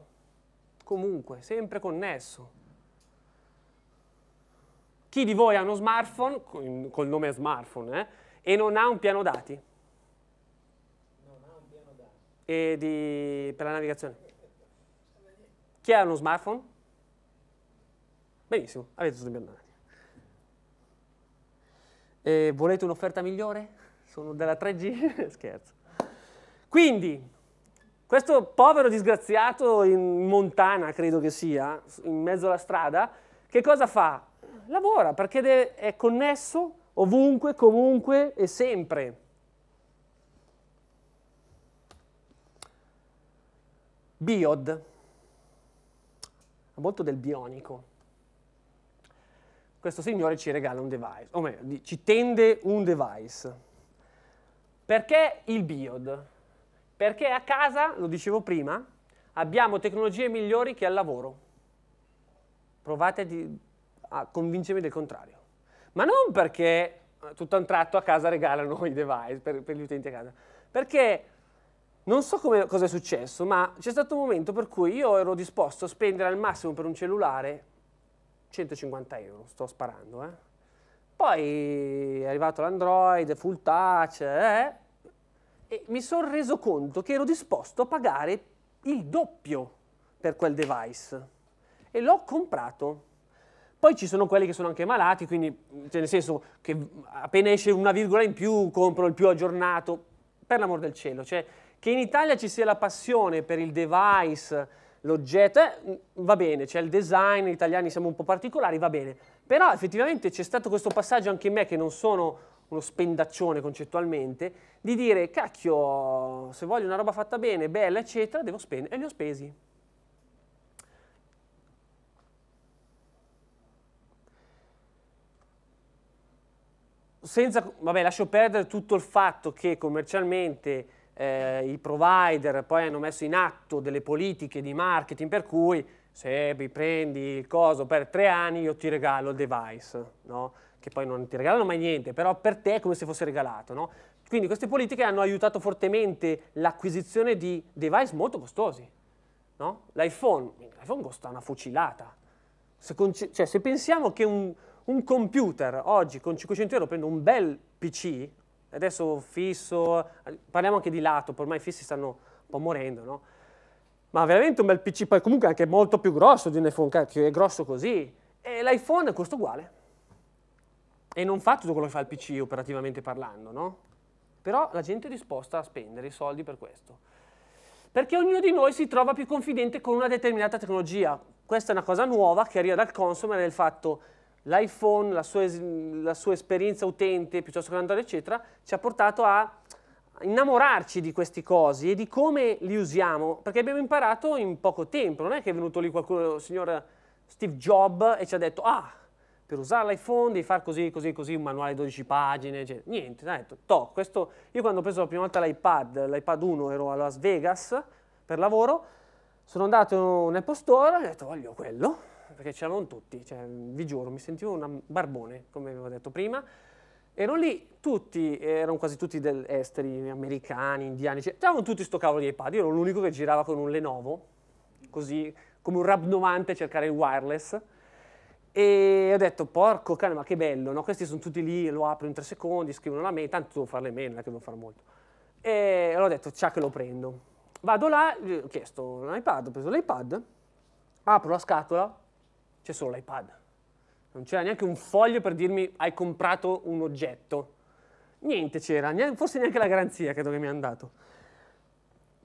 comunque, sempre connesso. Chi di voi ha uno smartphone, col nome smartphone, eh, e non ha un piano dati? Non ha un piano dati. E di, per la navigazione? Chi ha uno smartphone? Benissimo, avete tutti i piani dati. E volete un'offerta migliore? Sono della 3G? (laughs) Scherzo. Quindi, questo povero disgraziato in Montana, credo che sia, in mezzo alla strada, che cosa fa? Lavora perché è connesso ovunque, comunque e sempre. Biod, molto del bionico. Questo signore ci regala un device, o meglio, ci tende un device. Perché il biod? Perché a casa, lo dicevo prima, abbiamo tecnologie migliori che al lavoro. Provate a a convincermi del contrario. Ma non perché eh, tutto a un tratto a casa regalano i device per, per gli utenti a casa, perché non so come, cosa è successo, ma c'è stato un momento per cui io ero disposto a spendere al massimo per un cellulare 150 euro, sto sparando. Eh. Poi è arrivato l'Android, full touch, eh, e mi sono reso conto che ero disposto a pagare il doppio per quel device. E l'ho comprato. Poi ci sono quelli che sono anche malati, quindi cioè nel senso che appena esce una virgola in più compro il più aggiornato, per l'amor del cielo. Cioè che in Italia ci sia la passione per il device, l'oggetto, eh, va bene, c'è cioè il design, gli italiani siamo un po' particolari, va bene. Però effettivamente c'è stato questo passaggio anche in me che non sono uno spendaccione concettualmente, di dire cacchio, se voglio una roba fatta bene, bella, eccetera, devo spendere. E li ho spesi. senza, vabbè, lascio perdere tutto il fatto che commercialmente eh, i provider poi hanno messo in atto delle politiche di marketing per cui se mi prendi il coso per tre anni io ti regalo il device, no? che poi non ti regalano mai niente, però per te è come se fosse regalato. No? Quindi queste politiche hanno aiutato fortemente l'acquisizione di device molto costosi. No? L'iPhone, costa una fucilata. Se, cioè, se pensiamo che un, un computer oggi con 500 euro prendo un bel PC, adesso fisso, parliamo anche di lato, ormai i fissi stanno un po' morendo, no? Ma veramente un bel PC, poi comunque anche molto più grosso di un iPhone, cioè, che è grosso così, e l'iPhone costa uguale. E non fa tutto quello che fa il PC operativamente parlando, no? Però la gente è disposta a spendere i soldi per questo. Perché ognuno di noi si trova più confidente con una determinata tecnologia. Questa è una cosa nuova che arriva dal consumer il fatto che l'iPhone, la, la sua, esperienza utente, piuttosto che Android, eccetera, ci ha portato a innamorarci di questi cosi e di come li usiamo, perché abbiamo imparato in poco tempo, non è che è venuto lì qualcuno, il signor Steve Jobs, e ci ha detto, ah, per usare l'iPhone devi fare così, così, così, un manuale di 12 pagine, eccetera. niente, ha detto, toh, questo, io quando ho preso la prima volta l'iPad, l'iPad 1, ero a Las Vegas per lavoro, sono andato in un Apple Store e ho detto, voglio quello, perché c'erano tutti, cioè, vi giuro, mi sentivo un barbone, come avevo detto prima. Erano lì tutti, erano quasi tutti esteri, americani, indiani, cioè, c'erano tutti sto cavolo di iPad, io ero l'unico che girava con un Lenovo, così come un rabnovante a cercare il wireless. E ho detto, porco cane, ma che bello, no? questi sono tutti lì, lo apro in tre secondi, scrivono la mail, tanto devo farle mail, non è che devo fare molto. E allora ho detto, ciao che lo prendo. Vado là, ho chiesto un iPad, ho preso l'iPad, apro la scatola, c'è solo l'iPad. Non c'era neanche un foglio per dirmi hai comprato un oggetto. Niente c'era, forse neanche la garanzia credo che mi hanno dato.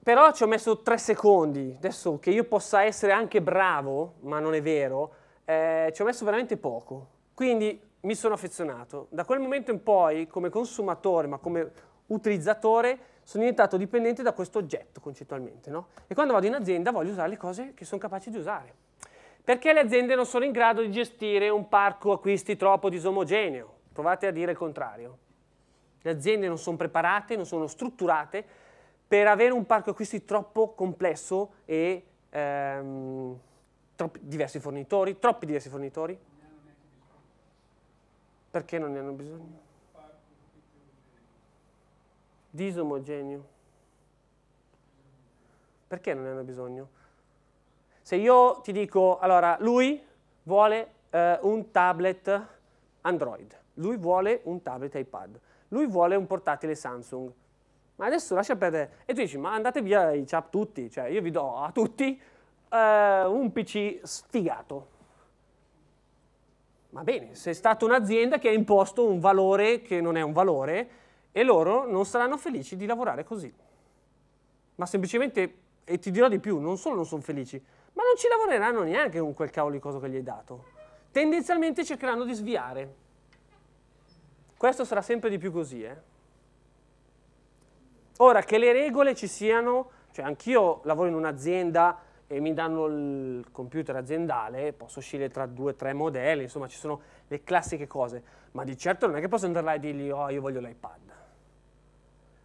Però ci ho messo tre secondi. Adesso che io possa essere anche bravo, ma non è vero, eh, ci ho messo veramente poco. Quindi mi sono affezionato. Da quel momento in poi, come consumatore, ma come utilizzatore, sono diventato dipendente da questo oggetto concettualmente. No? E quando vado in azienda voglio usare le cose che sono capace di usare. Perché le aziende non sono in grado di gestire un parco acquisti troppo disomogeneo. Provate a dire il contrario. Le aziende non sono preparate, non sono strutturate per avere un parco acquisti troppo complesso e ehm, troppi diversi fornitori, troppi diversi fornitori. Perché non ne hanno bisogno? Disomogeneo. Perché non ne hanno bisogno? Se io ti dico, allora, lui vuole eh, un tablet Android, lui vuole un tablet iPad, lui vuole un portatile Samsung, ma adesso lascia perdere. E tu dici, ma andate via i chap tutti, cioè io vi do a tutti eh, un PC sfigato. Va bene, se è stata un'azienda che ha imposto un valore che non è un valore e loro non saranno felici di lavorare così. Ma semplicemente, e ti dirò di più, non solo non sono felici, ma non ci lavoreranno neanche con quel cavolo di cosa che gli hai dato. Tendenzialmente cercheranno di sviare. Questo sarà sempre di più così. Eh? Ora, che le regole ci siano, cioè anch'io lavoro in un'azienda e mi danno il computer aziendale, posso scegliere tra due o tre modelli, insomma ci sono le classiche cose, ma di certo non è che posso andare là e dirgli oh io voglio l'iPad.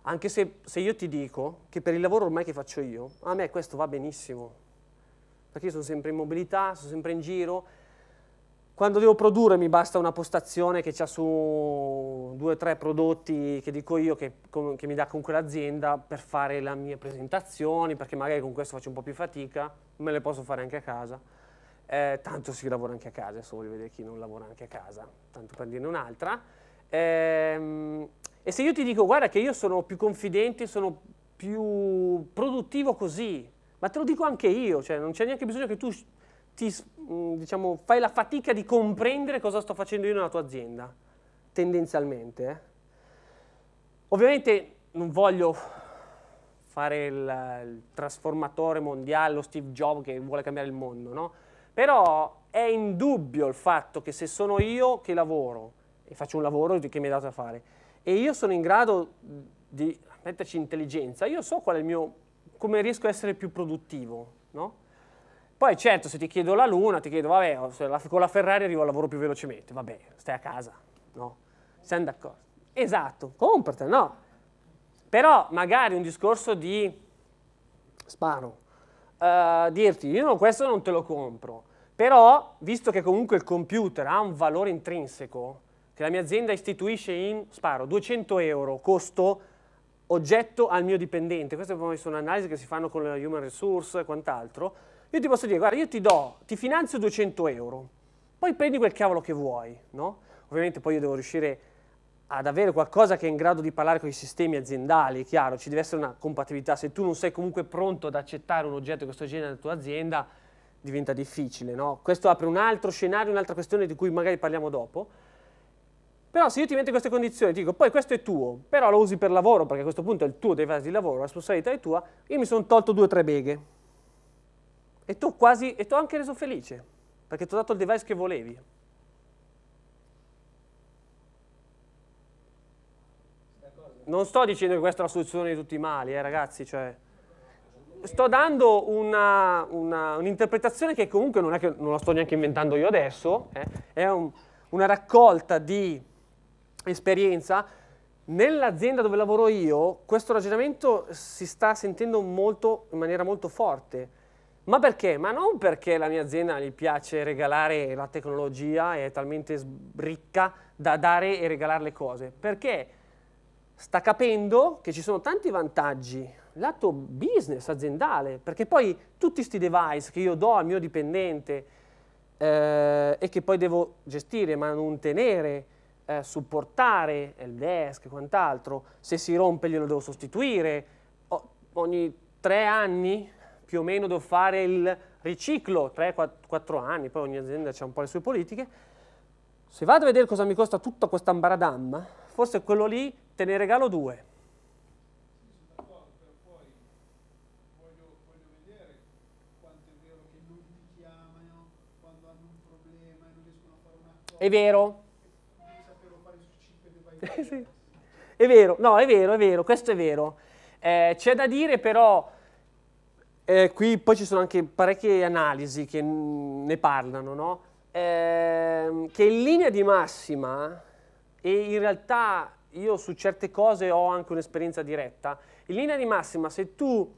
Anche se, se io ti dico che per il lavoro ormai che faccio io, a me questo va benissimo, perché io sono sempre in mobilità, sono sempre in giro. Quando devo produrre mi basta una postazione che ha su due o tre prodotti che dico io che, che mi dà comunque l'azienda per fare le mie presentazioni, perché magari con questo faccio un po' più fatica, me le posso fare anche a casa. Eh, tanto si lavora anche a casa, adesso voglio vedere chi non lavora anche a casa, tanto per dirne un'altra. Eh, e se io ti dico guarda che io sono più confidente, sono più produttivo così, ma te lo dico anche io, cioè non c'è neanche bisogno che tu ti, mm, diciamo, fai la fatica di comprendere cosa sto facendo io nella tua azienda, tendenzialmente. Eh. Ovviamente non voglio fare il, il, trasformatore mondiale, lo Steve Jobs che vuole cambiare il mondo, no? Però è indubbio il fatto che se sono io che lavoro e faccio un lavoro che mi è dato da fare e io sono in grado di metterci intelligenza, io so qual è il mio come riesco a essere più produttivo, no? Poi certo, se ti chiedo la luna, ti chiedo, vabbè, con la Ferrari arrivo al lavoro più velocemente, vabbè, stai a casa, no? Siamo d'accordo. Esatto, compratela, no? Però magari un discorso di, sparo, uh, dirti, io questo non te lo compro, però visto che comunque il computer ha un valore intrinseco, che la mia azienda istituisce in, sparo, 200 euro costo oggetto al mio dipendente, queste sono analisi che si fanno con le human resource e quant'altro, io ti posso dire, guarda, io ti do, ti finanzio 200 euro, poi prendi quel cavolo che vuoi, no? Ovviamente poi io devo riuscire ad avere qualcosa che è in grado di parlare con i sistemi aziendali, chiaro, ci deve essere una compatibilità, se tu non sei comunque pronto ad accettare un oggetto di questo genere nella tua azienda, diventa difficile, no? Questo apre un altro scenario, un'altra questione di cui magari parliamo dopo, però se io ti metto in queste condizioni, ti dico, poi questo è tuo, però lo usi per lavoro, perché a questo punto è il tuo, devi di lavoro, la responsabilità è tua, io mi sono tolto due o tre beghe. E tu quasi, e ti ho anche reso felice, perché ti ho dato il device che volevi. Non sto dicendo che questa è la soluzione di tutti i mali, eh, ragazzi, cioè sto dando un'interpretazione che comunque non, che, non la sto neanche inventando io adesso, eh, è un, una raccolta di esperienza, nell'azienda dove lavoro io questo ragionamento si sta sentendo molto, in maniera molto forte. Ma perché? Ma non perché la mia azienda gli piace regalare la tecnologia, e è talmente ricca da dare e regalare le cose, perché sta capendo che ci sono tanti vantaggi lato business aziendale, perché poi tutti questi device che io do al mio dipendente eh, e che poi devo gestire ma non tenere, eh, supportare il desk e quant'altro, se si rompe glielo devo sostituire, o, ogni tre anni più o meno devo fare il riciclo, 3 quattro anni, poi ogni azienda ha un po' le sue politiche, se vado a vedere cosa mi costa tutta questa ambaradamma, forse quello lì te ne regalo due. È vero, sì. È vero, no, è vero, è vero, questo è vero. Eh, c'è da dire però, eh, qui poi ci sono anche parecchie analisi che ne parlano, no? eh, che in linea di massima, e in realtà io su certe cose ho anche un'esperienza diretta, in linea di massima se tu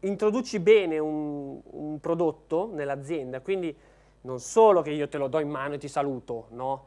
introduci bene un, un prodotto nell'azienda, quindi non solo che io te lo do in mano e ti saluto, no?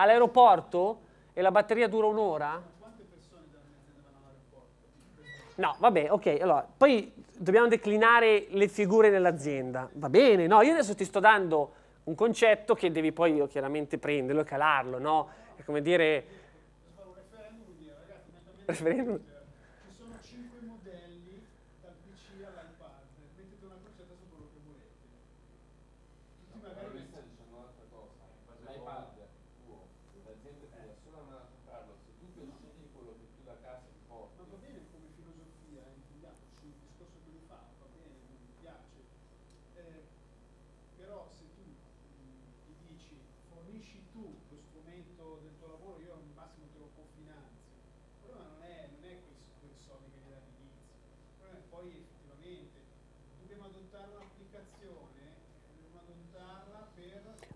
all'aeroporto e la batteria dura un'ora? Quante persone vanno all'aeroporto? No, vabbè, ok, allora, poi dobbiamo declinare le figure nell'azienda. Va bene, no, io adesso ti sto dando un concetto che devi poi io chiaramente prenderlo e calarlo, no? È come dire... Referendum.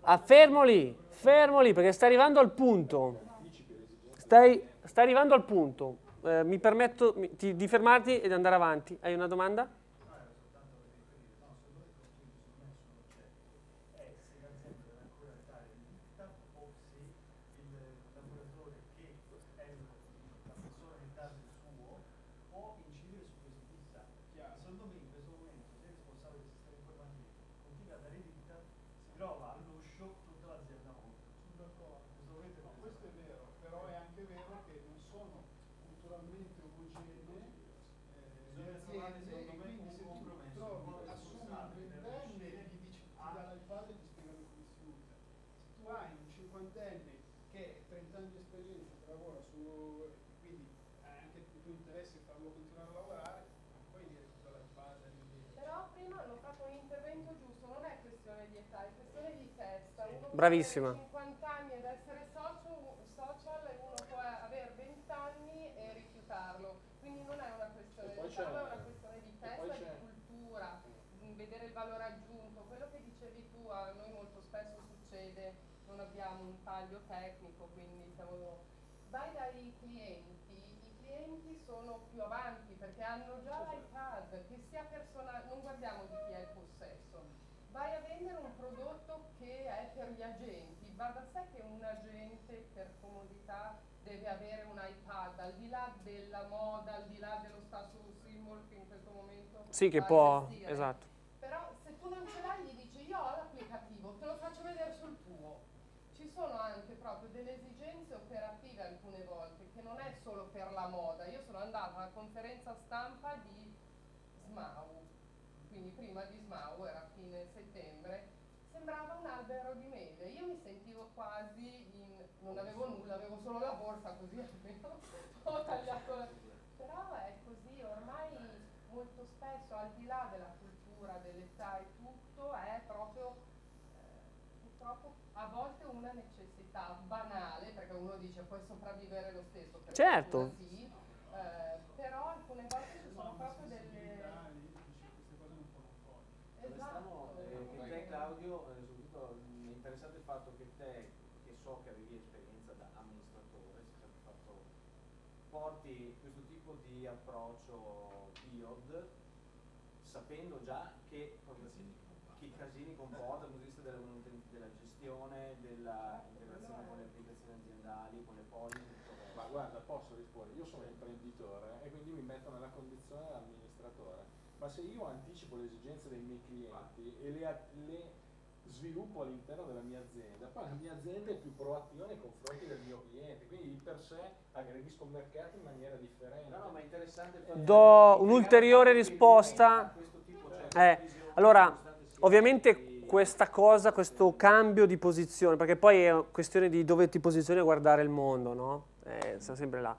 Ah, fermo lì, fermo lì, perché sta arrivando al punto. Stai, sta arrivando al punto. Eh, mi permetto mi, ti, di fermarti e di andare avanti. Hai una domanda? che 30 anni di esperienza che lavora su, quindi hai anche tuo interesse a farlo continuare a lavorare, poi puoi dire tutta la fase di... Però prima hanno fatto un intervento giusto, non è questione di età, è questione di testa. Uno Bravissima. può 50 anni ad essere socio, social e uno può avere 20 anni e rifiutarlo. Quindi non è una questione di età, è una questione di testa, di cultura, vedere il valore aggiunto. Quello che dicevi tu a noi molto spesso succede non abbiamo un taglio tecnico, quindi siamo... Vai dai clienti, i clienti sono più avanti perché hanno già l'iPad, che sia personale, non guardiamo di chi è il possesso. Vai a vendere un prodotto che è per gli agenti, va da sé che un agente per comodità deve avere un iPad, al di là della moda, al di là dello status symbol che in questo momento... Sì, che può, gestire. esatto sono anche proprio delle esigenze operative alcune volte, che non è solo per la moda. Io sono andata alla conferenza stampa di SMAU, quindi prima di SMAU era fine settembre, sembrava un albero di mele, io mi sentivo quasi in... non avevo nulla, avevo solo la borsa così almeno (laughs) ho tagliato la... però è così, ormai molto spesso al di là della cultura, dell'età e tutto è proprio eh, purtroppo a volte una necessità banale, perché uno dice puoi sopravvivere lo stesso, per certo. sì, eh, però alcune volte ci sono proprio delle... Esatto. Eh, esatto. che te Claudio, eh, soprattutto mi mm, è interessato il fatto che te, che so che avevi esperienza da amministratore, fatto, porti questo tipo di approccio PIOD sapendo già che, che casini comporta gestione dell'interazione con le applicazioni aziendali, con le polizze? Ma guarda, posso rispondere, io sono sì. imprenditore e quindi mi metto nella condizione dell'amministratore, ma se io anticipo le esigenze dei miei clienti e le, le sviluppo all'interno della mia azienda, poi la mia azienda è più proattiva nei confronti del mio cliente, quindi di per sé aggredisco il mercato in maniera differente. No, no, ma è interessante. Do un'ulteriore risposta. Cioè, eh, allora, ovviamente questa cosa, questo cambio di posizione, perché poi è questione di dove ti posizioni a guardare il mondo, no? Eh, siamo sempre là.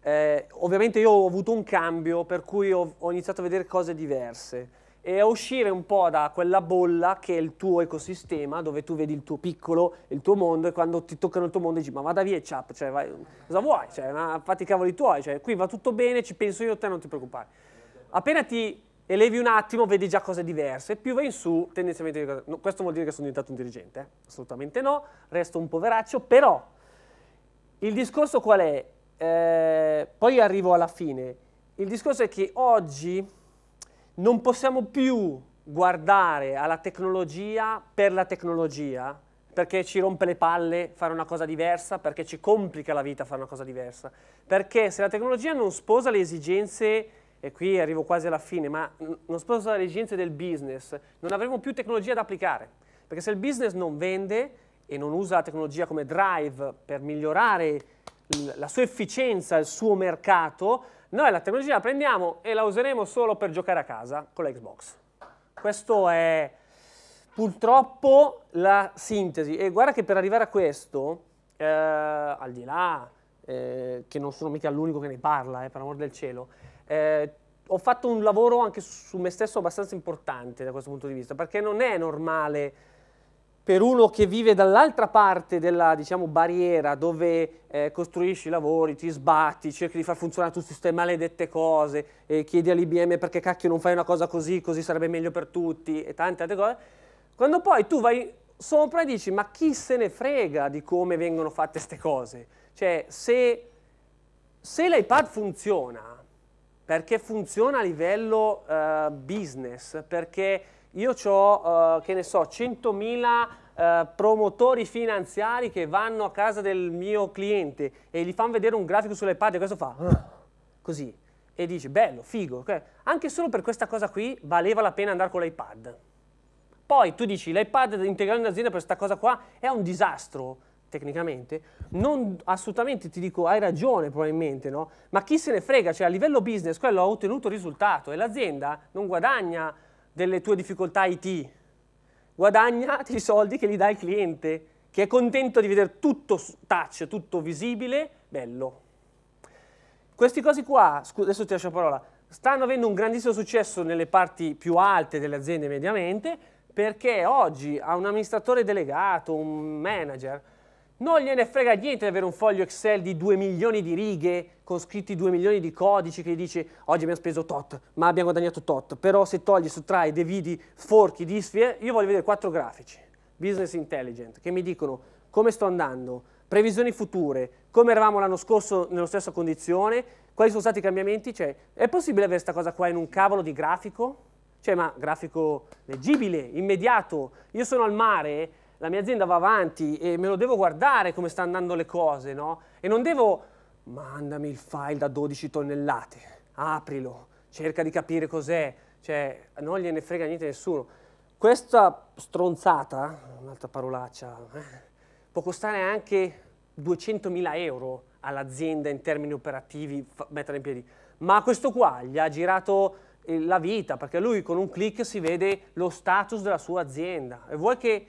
Eh, ovviamente io ho avuto un cambio per cui ho, ho iniziato a vedere cose diverse e a uscire un po' da quella bolla che è il tuo ecosistema, dove tu vedi il tuo piccolo, il tuo mondo, e quando ti toccano il tuo mondo dici ma vada via, e ciap, cioè, vai, cosa vuoi, cioè, ma fatti i cavoli tuoi, cioè, qui va tutto bene, ci penso io, te non ti preoccupare. Appena ti elevi un attimo, vedi già cose diverse, più vai in su, tendenzialmente, questo vuol dire che sono diventato un dirigente, eh? assolutamente no, resto un poveraccio, però il discorso qual è? Eh, poi arrivo alla fine, il discorso è che oggi non possiamo più guardare alla tecnologia per la tecnologia, perché ci rompe le palle fare una cosa diversa, perché ci complica la vita fare una cosa diversa, perché se la tecnologia non sposa le esigenze e qui arrivo quasi alla fine, ma non sposo dalle esigenze del business, non avremo più tecnologia da applicare, perché se il business non vende e non usa la tecnologia come drive per migliorare la sua efficienza, il suo mercato, noi la tecnologia la prendiamo e la useremo solo per giocare a casa con la Xbox. Questo è purtroppo la sintesi. E guarda che per arrivare a questo, eh, al di là eh, che non sono mica l'unico che ne parla, eh, per amor del cielo, eh, ho fatto un lavoro anche su me stesso abbastanza importante da questo punto di vista, perché non è normale per uno che vive dall'altra parte della diciamo, barriera dove eh, costruisci i lavori, ti sbatti, cerchi di far funzionare tutte queste maledette cose, e chiedi all'IBM perché cacchio non fai una cosa così, così sarebbe meglio per tutti e tante altre cose, quando poi tu vai sopra e dici ma chi se ne frega di come vengono fatte queste cose? Cioè se, se l'iPad funziona, perché funziona a livello uh, business, perché io ho, uh, eh, che ne so, 100.000 uh, eh, promotori finanziari che vanno a casa del mio cliente e gli fanno vedere un grafico sulle pagine, questo fa ah", così e dice bello, figo, okay. anche solo per questa cosa qui valeva la pena andare con l'iPad. Poi tu dici l'iPad in azienda per questa cosa qua è un disastro, tecnicamente, non assolutamente ti dico hai ragione probabilmente, no? ma chi se ne frega, cioè a livello business quello ha ottenuto risultato e l'azienda non guadagna delle tue difficoltà IT, guadagna (laughs) dei soldi che gli dà il cliente, che è contento di vedere tutto touch, tutto visibile, bello. Questi cosi qua, adesso ti lascio la parola, stanno avendo un grandissimo successo nelle parti più alte delle aziende mediamente perché oggi a un amministratore delegato, un manager, non gliene frega niente di avere un foglio Excel di 2 milioni di righe con scritti 2 milioni di codici che dice oggi abbiamo speso tot, ma abbiamo guadagnato tot. Però se togli, sottrai, dividi, forchi, disfie, io voglio vedere quattro grafici. Business Intelligent, che mi dicono come sto andando, previsioni future, come eravamo l'anno scorso nella stessa condizione, quali sono stati i cambiamenti. Cioè, è possibile avere questa cosa qua in un cavolo di grafico? Cioè, ma grafico leggibile, immediato. Io sono al mare la mia azienda va avanti e me lo devo guardare come stanno andando le cose, no? E non devo mandami il file da 12 tonnellate, aprilo, cerca di capire cos'è, cioè non gliene frega niente a nessuno. Questa stronzata, un'altra parolaccia, eh, può costare anche 200.000 euro all'azienda in termini operativi mettere in piedi, ma questo qua gli ha girato eh, la vita perché lui con un clic si vede lo status della sua azienda e vuoi che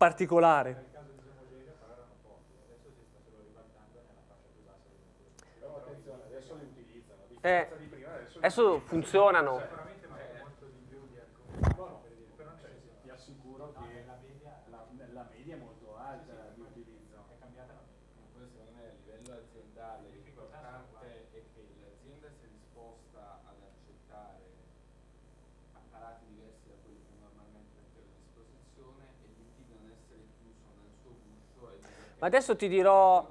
particolare. Eh, adesso funzionano. Ma adesso ti dirò...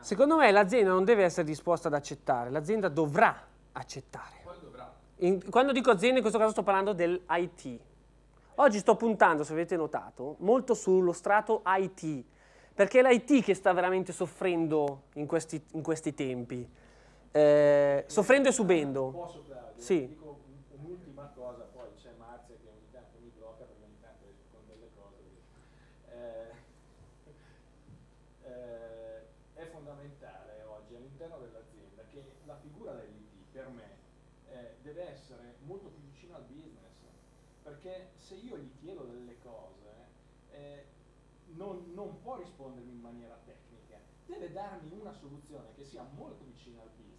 Secondo me l'azienda non deve essere disposta ad accettare, l'azienda dovrà accettare. In, quando dico azienda in questo caso sto parlando dell'IT. Oggi sto puntando, se avete notato, molto sullo strato IT, perché è l'IT che sta veramente soffrendo in questi, in questi tempi. Eh, soffrendo e subendo. Sì. se io gli chiedo delle cose, eh, non, non, può rispondermi in maniera tecnica, deve darmi una soluzione che sia molto vicina al business.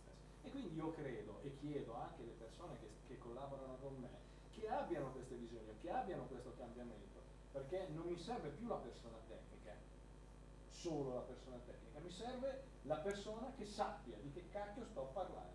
E quindi io credo e chiedo anche alle persone che, che collaborano con me che abbiano queste visioni, che abbiano questo cambiamento, perché non mi serve più la persona tecnica, solo la persona tecnica, mi serve la persona che sappia di che cacchio sto parlando.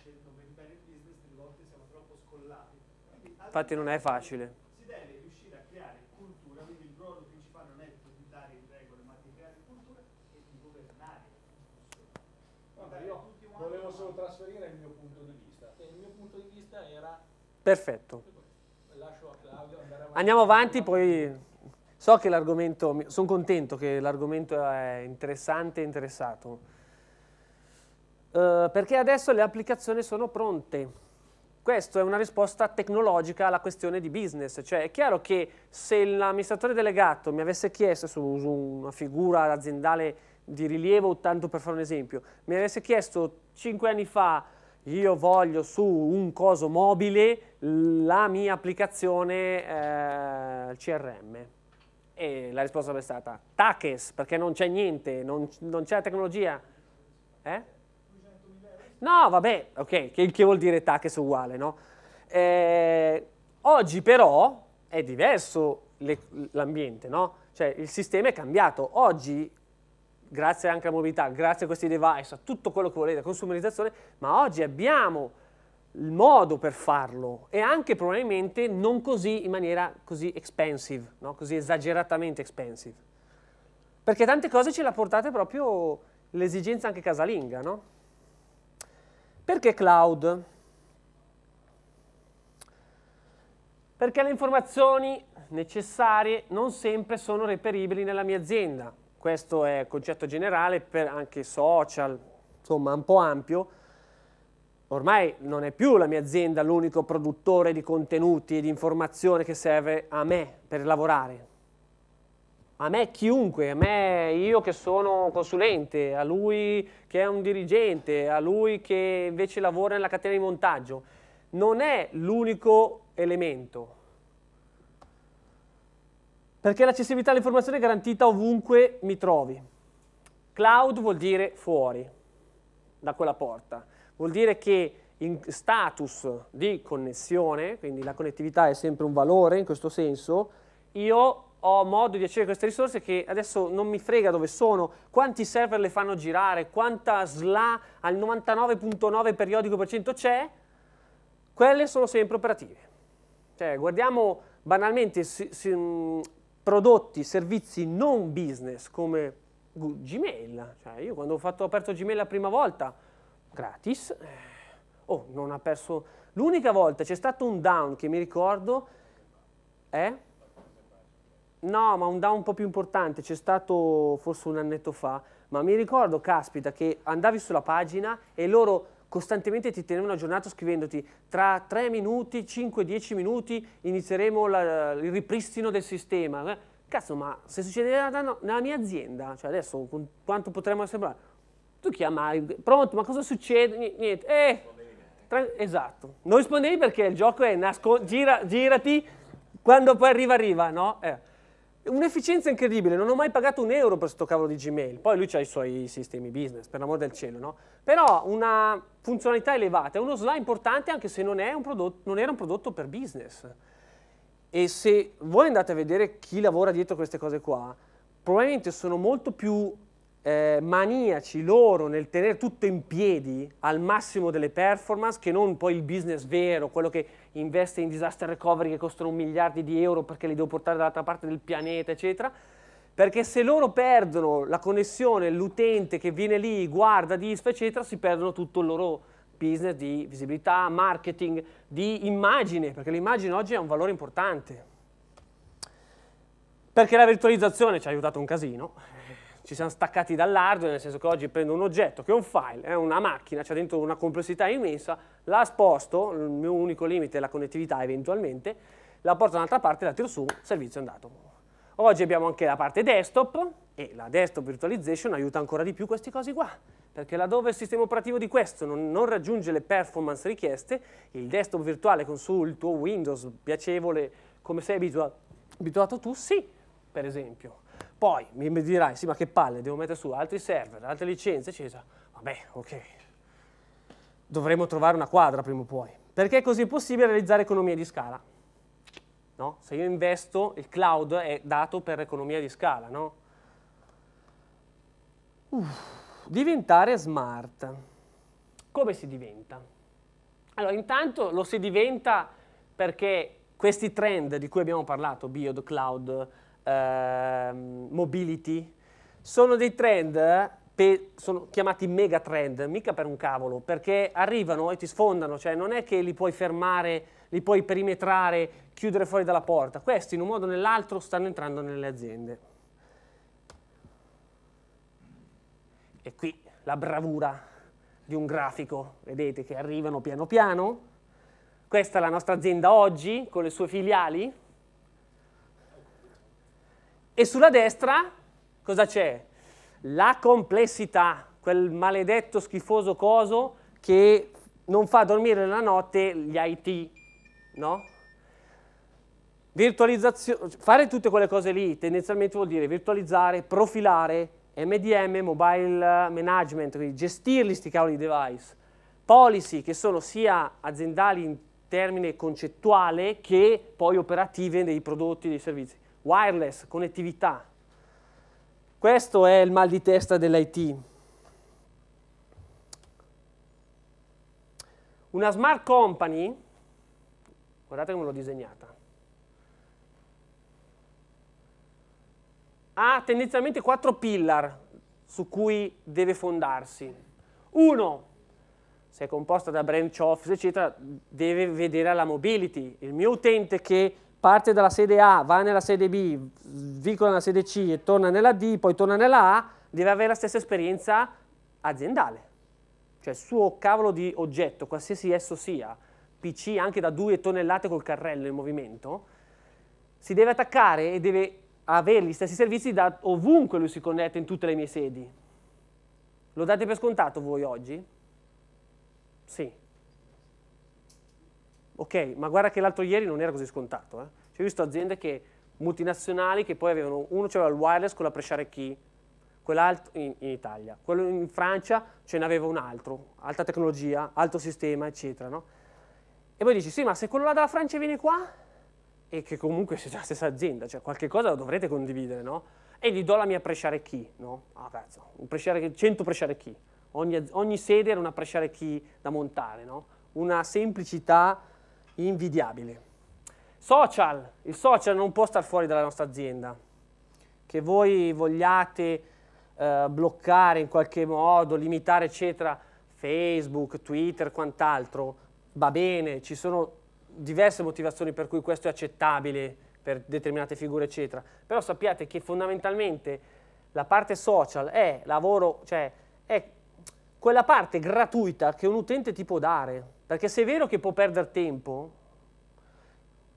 scelto per business delle volte siamo troppo scollati. Quindi, Infatti non è facile. Si deve riuscire a creare cultura, quindi il ruolo principale non è di dare in regole, ma di creare cultura e di governare. Guarda, io volevo solo trasferire il mio punto di vista. E il mio punto di vista era... Perfetto. Lascio a Claudio andare avanti. Andiamo avanti, poi... So che l'argomento, sono contento che l'argomento è interessante e interessato eh, perché adesso le applicazioni sono pronte. Questa è una risposta tecnologica alla questione di business, cioè è chiaro che se l'amministratore delegato mi avesse chiesto, su, su una figura aziendale di rilievo, tanto per fare un esempio, mi avesse chiesto 5 anni fa io voglio su un coso mobile la mia applicazione eh, CRM. E la risposta sarebbe stata taches, perché non c'è niente, non, non c'è la tecnologia. Eh? No, vabbè, ok, che, che vuol dire tax uguale, no? Eh, oggi però è diverso l'ambiente, no? Cioè il sistema è cambiato. Oggi, grazie anche alla mobilità, grazie a questi device, a tutto quello che volete, consumerizzazione, ma oggi abbiamo il modo per farlo e anche probabilmente non così in maniera così expensive, no? così esageratamente expensive. Perché tante cose ce le ha portate proprio l'esigenza anche casalinga, no? Perché cloud? Perché le informazioni necessarie non sempre sono reperibili nella mia azienda. Questo è il concetto generale per anche social, insomma un po' ampio. Ormai non è più la mia azienda l'unico produttore di contenuti e di informazione che serve a me per lavorare a me chiunque, a me io che sono consulente, a lui che è un dirigente, a lui che invece lavora nella catena di montaggio, non è l'unico elemento. Perché l'accessibilità all'informazione è garantita ovunque mi trovi. Cloud vuol dire fuori da quella porta, vuol dire che in status di connessione, quindi la connettività è sempre un valore in questo senso, io ho modo di accedere a queste risorse che adesso non mi frega dove sono, quanti server le fanno girare, quanta SLA al 99.9 periodico per cento c'è, quelle sono sempre operative. Cioè, guardiamo banalmente si, si, prodotti, servizi non business come Gmail. Cioè, io quando ho, fatto, ho aperto Gmail la prima volta, gratis, eh, oh, non ha perso... L'unica volta c'è stato un down che mi ricordo è... Eh? No, ma un down un po' più importante, c'è stato forse un annetto fa, ma mi ricordo, caspita, che andavi sulla pagina e loro costantemente ti tenevano aggiornato scrivendoti tra 3 minuti, 5-10 minuti inizieremo la, il ripristino del sistema. Eh, cazzo, ma se succedeva nella mia azienda, cioè adesso con quanto potremmo sembrare, tu chiamai, pronto, ma cosa succede? Niente, eh, tra, esatto, non rispondevi perché il gioco è nasco, gira, girati, quando poi arriva arriva, no? Eh. Un'efficienza incredibile, non ho mai pagato un euro per questo cavolo di Gmail, poi lui ha i suoi sistemi business, per l'amor del cielo, no? Però una funzionalità elevata, è uno SLA importante anche se non, un prodotto, non era un prodotto per business. E se voi andate a vedere chi lavora dietro queste cose qua, probabilmente sono molto più eh, maniaci loro nel tenere tutto in piedi al massimo delle performance che non poi il business vero, quello che investe in disaster recovery che costano miliardi di euro perché li devo portare dall'altra parte del pianeta, eccetera. Perché se loro perdono la connessione, l'utente che viene lì, guarda, disfa, eccetera, si perdono tutto il loro business di visibilità, marketing, di immagine, perché l'immagine oggi è un valore importante. Perché la virtualizzazione ci ha aiutato un casino, ci siamo staccati dall'hardware, nel senso che oggi prendo un oggetto che è un file, è una macchina, c'è dentro una complessità immensa, la sposto, il mio unico limite è la connettività eventualmente, la porto da un'altra parte, la tiro su, servizio è andato. Oggi abbiamo anche la parte desktop e la desktop virtualization aiuta ancora di più queste cose qua, perché laddove il sistema operativo di questo non, non raggiunge le performance richieste, il desktop virtuale con su il tuo Windows piacevole come sei abituato, abituato tu, sì, per esempio. Poi mi dirai, sì ma che palle, devo mettere su altri server, altre licenze, eccetera. Vabbè, ok. Dovremmo trovare una quadra prima o poi. Perché è così possibile realizzare economie di scala. No? Se io investo, il cloud è dato per economia di scala. No? Uff, diventare smart. Come si diventa? Allora, intanto lo si diventa perché questi trend di cui abbiamo parlato, Biod, Cloud, cloud, eh, mobility, sono dei trend, pe, sono chiamati mega trend, mica per un cavolo, perché arrivano e ti sfondano, cioè non è che li puoi fermare, li puoi perimetrare, chiudere fuori dalla porta, questi in un modo o nell'altro stanno entrando nelle aziende. E qui la bravura di un grafico, vedete che arrivano piano piano, questa è la nostra azienda oggi con le sue filiali, e sulla destra cosa c'è? La complessità, quel maledetto schifoso coso che non fa dormire la notte gli IT, no? fare tutte quelle cose lì tendenzialmente vuol dire virtualizzare, profilare, MDM, mobile management, quindi gestirli questi cavoli di device, policy che sono sia aziendali in termine concettuale che poi operative dei prodotti, dei servizi wireless, connettività. Questo è il mal di testa dell'IT. Una smart company, guardate come l'ho disegnata, ha tendenzialmente quattro pillar su cui deve fondarsi. Uno, se è composta da branch office, eccetera, deve vedere la mobility. Il mio utente che parte dalla sede A, va nella sede B, vincola nella sede C e torna nella D, poi torna nella A, deve avere la stessa esperienza aziendale. Cioè il suo cavolo di oggetto, qualsiasi esso sia, PC anche da 2 tonnellate col carrello in movimento, si deve attaccare e deve avere gli stessi servizi da ovunque lui si connette in tutte le mie sedi. Lo date per scontato voi oggi? Sì. Ok, ma guarda che l'altro ieri non era così scontato. Eh? Cioè, ho visto aziende che, multinazionali che poi avevano, uno c'era il wireless con la pressure key, quell'altro in, in, Italia, quello in Francia ce n'aveva un altro, alta tecnologia, alto sistema, eccetera. No? E poi dici, sì, ma se quello là dalla Francia viene qua, e che comunque siete la stessa azienda, cioè qualche cosa lo dovrete condividere, no? E gli do la mia pressure key, no? Ah, cazzo, un pressure, 100 pressure key. Ogni, ogni sede era una pressure key da montare, no? Una semplicità invidiabile. Social, il social non può stare fuori dalla nostra azienda. Che voi vogliate eh, bloccare in qualche modo, limitare, eccetera, Facebook, Twitter, quant'altro, va bene, ci sono diverse motivazioni per cui questo è accettabile per determinate figure, eccetera. Però sappiate che fondamentalmente la parte social è lavoro, cioè è quella parte gratuita che un utente ti può dare perché se è vero che può perdere tempo,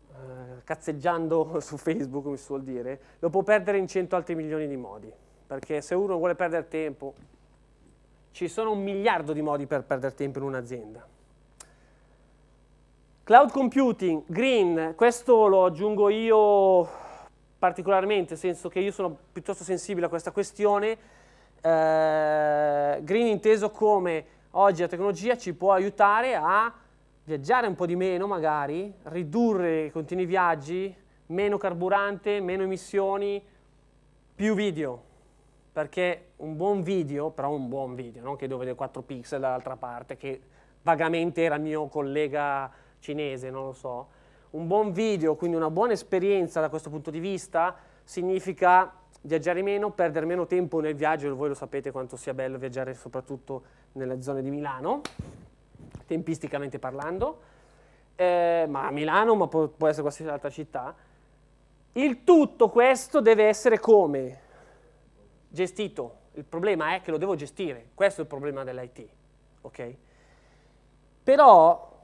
eh, cazzeggiando (laughs) su Facebook, come si suol dire, lo può perdere in cento altri milioni di modi. Perché se uno vuole perdere tempo, ci sono un miliardo di modi per perdere tempo in un'azienda. Cloud computing, green, questo lo aggiungo io particolarmente, nel senso che io sono piuttosto sensibile a questa questione. Eh, green inteso come Oggi la tecnologia ci può aiutare a viaggiare un po' di meno magari, ridurre i continui viaggi, meno carburante, meno emissioni, più video. Perché un buon video, però un buon video, non che devo vedere 4 pixel dall'altra parte, che vagamente era il mio collega cinese, non lo so. Un buon video, quindi una buona esperienza da questo punto di vista, significa viaggiare meno, perdere meno tempo nel viaggio, voi lo sapete quanto sia bello viaggiare soprattutto nella zona di Milano, tempisticamente parlando, eh, ma Milano, ma può, può essere qualsiasi altra città. Il tutto questo deve essere come? Gestito. Il problema è che lo devo gestire, questo è il problema dell'IT, ok? Però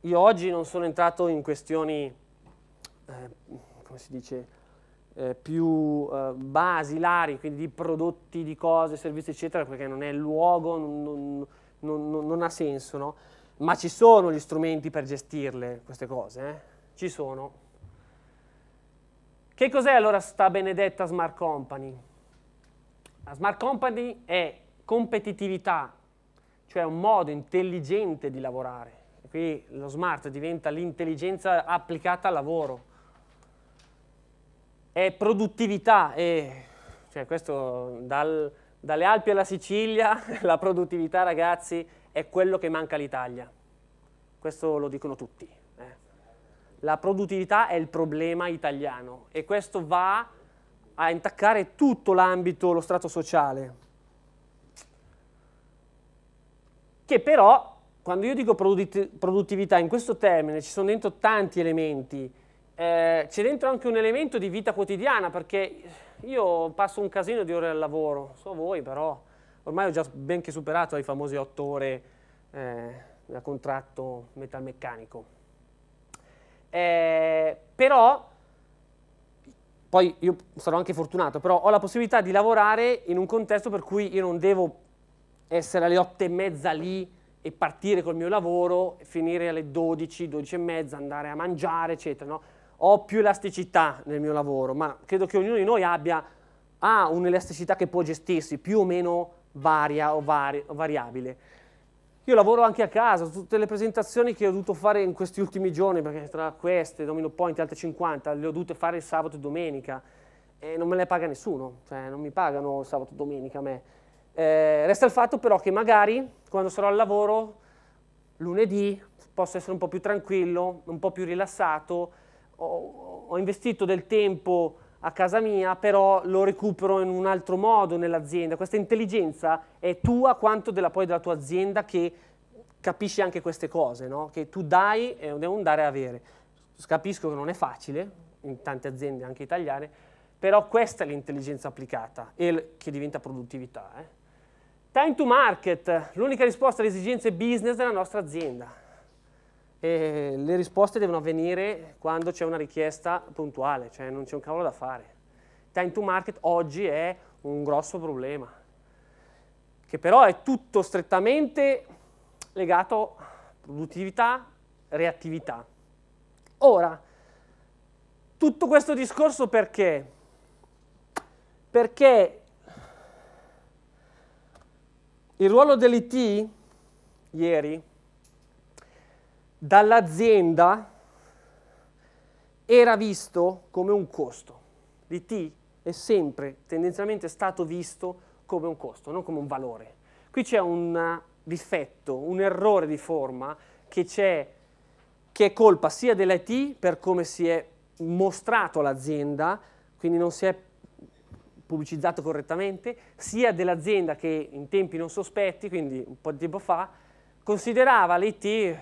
io oggi non sono entrato in questioni, eh, come si dice, eh, più eh, basilari, quindi di prodotti, di cose, servizi, eccetera, perché non è il luogo, non, non, non, non ha senso, no? Ma ci sono gli strumenti per gestirle, queste cose, eh? ci sono. Che cos'è allora sta benedetta smart company? La smart company è competitività, cioè un modo intelligente di lavorare. E qui lo smart diventa l'intelligenza applicata al lavoro è produttività, e, cioè questo dal, dalle Alpi alla Sicilia (laughs) la produttività ragazzi è quello che manca all'Italia, questo lo dicono tutti. Eh. La produttività è il problema italiano e questo va a intaccare tutto l'ambito, lo strato sociale. Che però, quando io dico produttività, in questo termine ci sono dentro tanti elementi, eh, c'è dentro anche un elemento di vita quotidiana, perché io passo un casino di ore al lavoro, so voi però, ormai ho già ben che superato i famosi otto ore eh, da contratto metalmeccanico. Eh, però, poi io sarò anche fortunato, però ho la possibilità di lavorare in un contesto per cui io non devo essere alle otto e mezza lì e partire col mio lavoro, finire alle 12, 12 e mezza, andare a mangiare, eccetera, no? ho più elasticità nel mio lavoro, ma credo che ognuno di noi abbia ha un'elasticità che può gestirsi, più o meno varia o, vari, variabile. Io lavoro anche a casa, tutte le presentazioni che ho dovuto fare in questi ultimi giorni, perché tra queste, Domino Point, e altre 50, le ho dovute fare il sabato e domenica, e non me le paga nessuno, cioè non mi pagano il sabato e domenica a me. Eh, resta il fatto però che magari quando sarò al lavoro, lunedì, posso essere un po' più tranquillo, un po' più rilassato, ho, investito del tempo a casa mia, però lo recupero in un altro modo nell'azienda. Questa intelligenza è tua quanto della, poi della tua azienda che capisce anche queste cose, no? che tu dai e un andare a avere. Capisco che non è facile, in tante aziende anche italiane, però questa è l'intelligenza applicata e che diventa produttività. Eh? Time to market, l'unica risposta alle esigenze business della nostra azienda e le risposte devono avvenire quando c'è una richiesta puntuale, cioè non c'è un cavolo da fare. Time to market oggi è un grosso problema, che però è tutto strettamente legato a produttività, reattività. Ora, tutto questo discorso perché? Perché il ruolo dell'IT ieri dall'azienda era visto come un costo. L'IT è sempre tendenzialmente stato visto come un costo, non come un valore. Qui c'è un difetto, un errore di forma che, che è colpa sia dell'IT per come si è mostrato all'azienda, quindi non si è pubblicizzato correttamente, sia dell'azienda che in tempi non sospetti, quindi un po' di tempo fa, considerava l'IT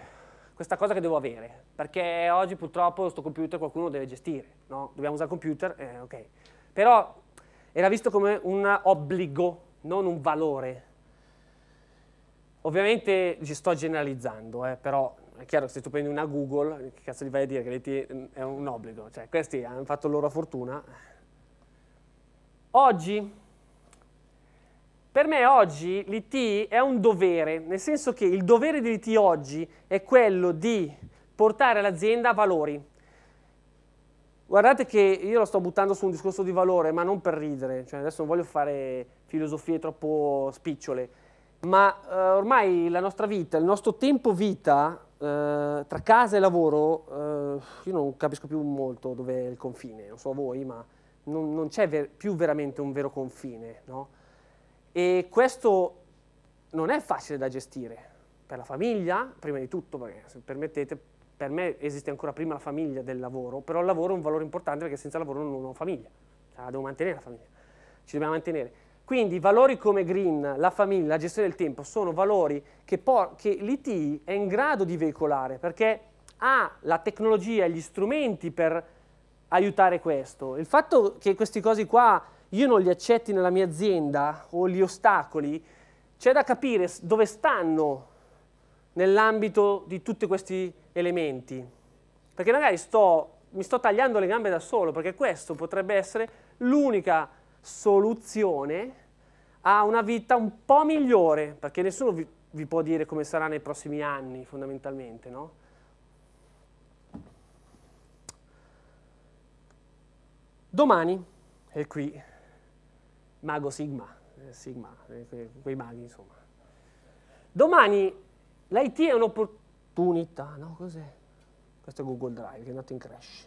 questa cosa che devo avere, perché oggi purtroppo questo computer qualcuno deve gestire, no? dobbiamo usare il computer, eh, ok. Però era visto come un obbligo, non un valore. Ovviamente ci sto generalizzando, eh, però è chiaro che se tu prendi una Google, che cazzo gli vai a dire che è un obbligo? Cioè, questi hanno fatto loro fortuna. Oggi per me oggi l'IT è un dovere, nel senso che il dovere dell'IT oggi è quello di portare l'azienda a valori. Guardate che io lo sto buttando su un discorso di valore, ma non per ridere, cioè adesso non voglio fare filosofie troppo spicciole, ma eh, ormai la nostra vita, il nostro tempo vita eh, tra casa e lavoro, eh, io non capisco più molto dove è il confine, non so voi, ma non, non c'è ver più veramente un vero confine, no? E questo non è facile da gestire per la famiglia, prima di tutto, perché se permettete, per me esiste ancora prima la famiglia del lavoro, però il lavoro è un valore importante perché senza lavoro non ho famiglia, cioè, la devo mantenere la famiglia, ci dobbiamo mantenere. Quindi valori come green, la famiglia, la gestione del tempo sono valori che, che l'IT è in grado di veicolare perché ha la tecnologia e gli strumenti per aiutare questo. Il fatto che queste cose qua io non li accetti nella mia azienda o gli ostacoli, c'è da capire dove stanno nell'ambito di tutti questi elementi. Perché magari sto, mi sto tagliando le gambe da solo, perché questo potrebbe essere l'unica soluzione a una vita un po' migliore, perché nessuno vi, vi può dire come sarà nei prossimi anni, fondamentalmente, no? Domani è qui mago Sigma, eh, Sigma eh, quei maghi insomma. Domani l'IT è un'opportunità, no? Cos'è? Questo è Google Drive che è andato in crash.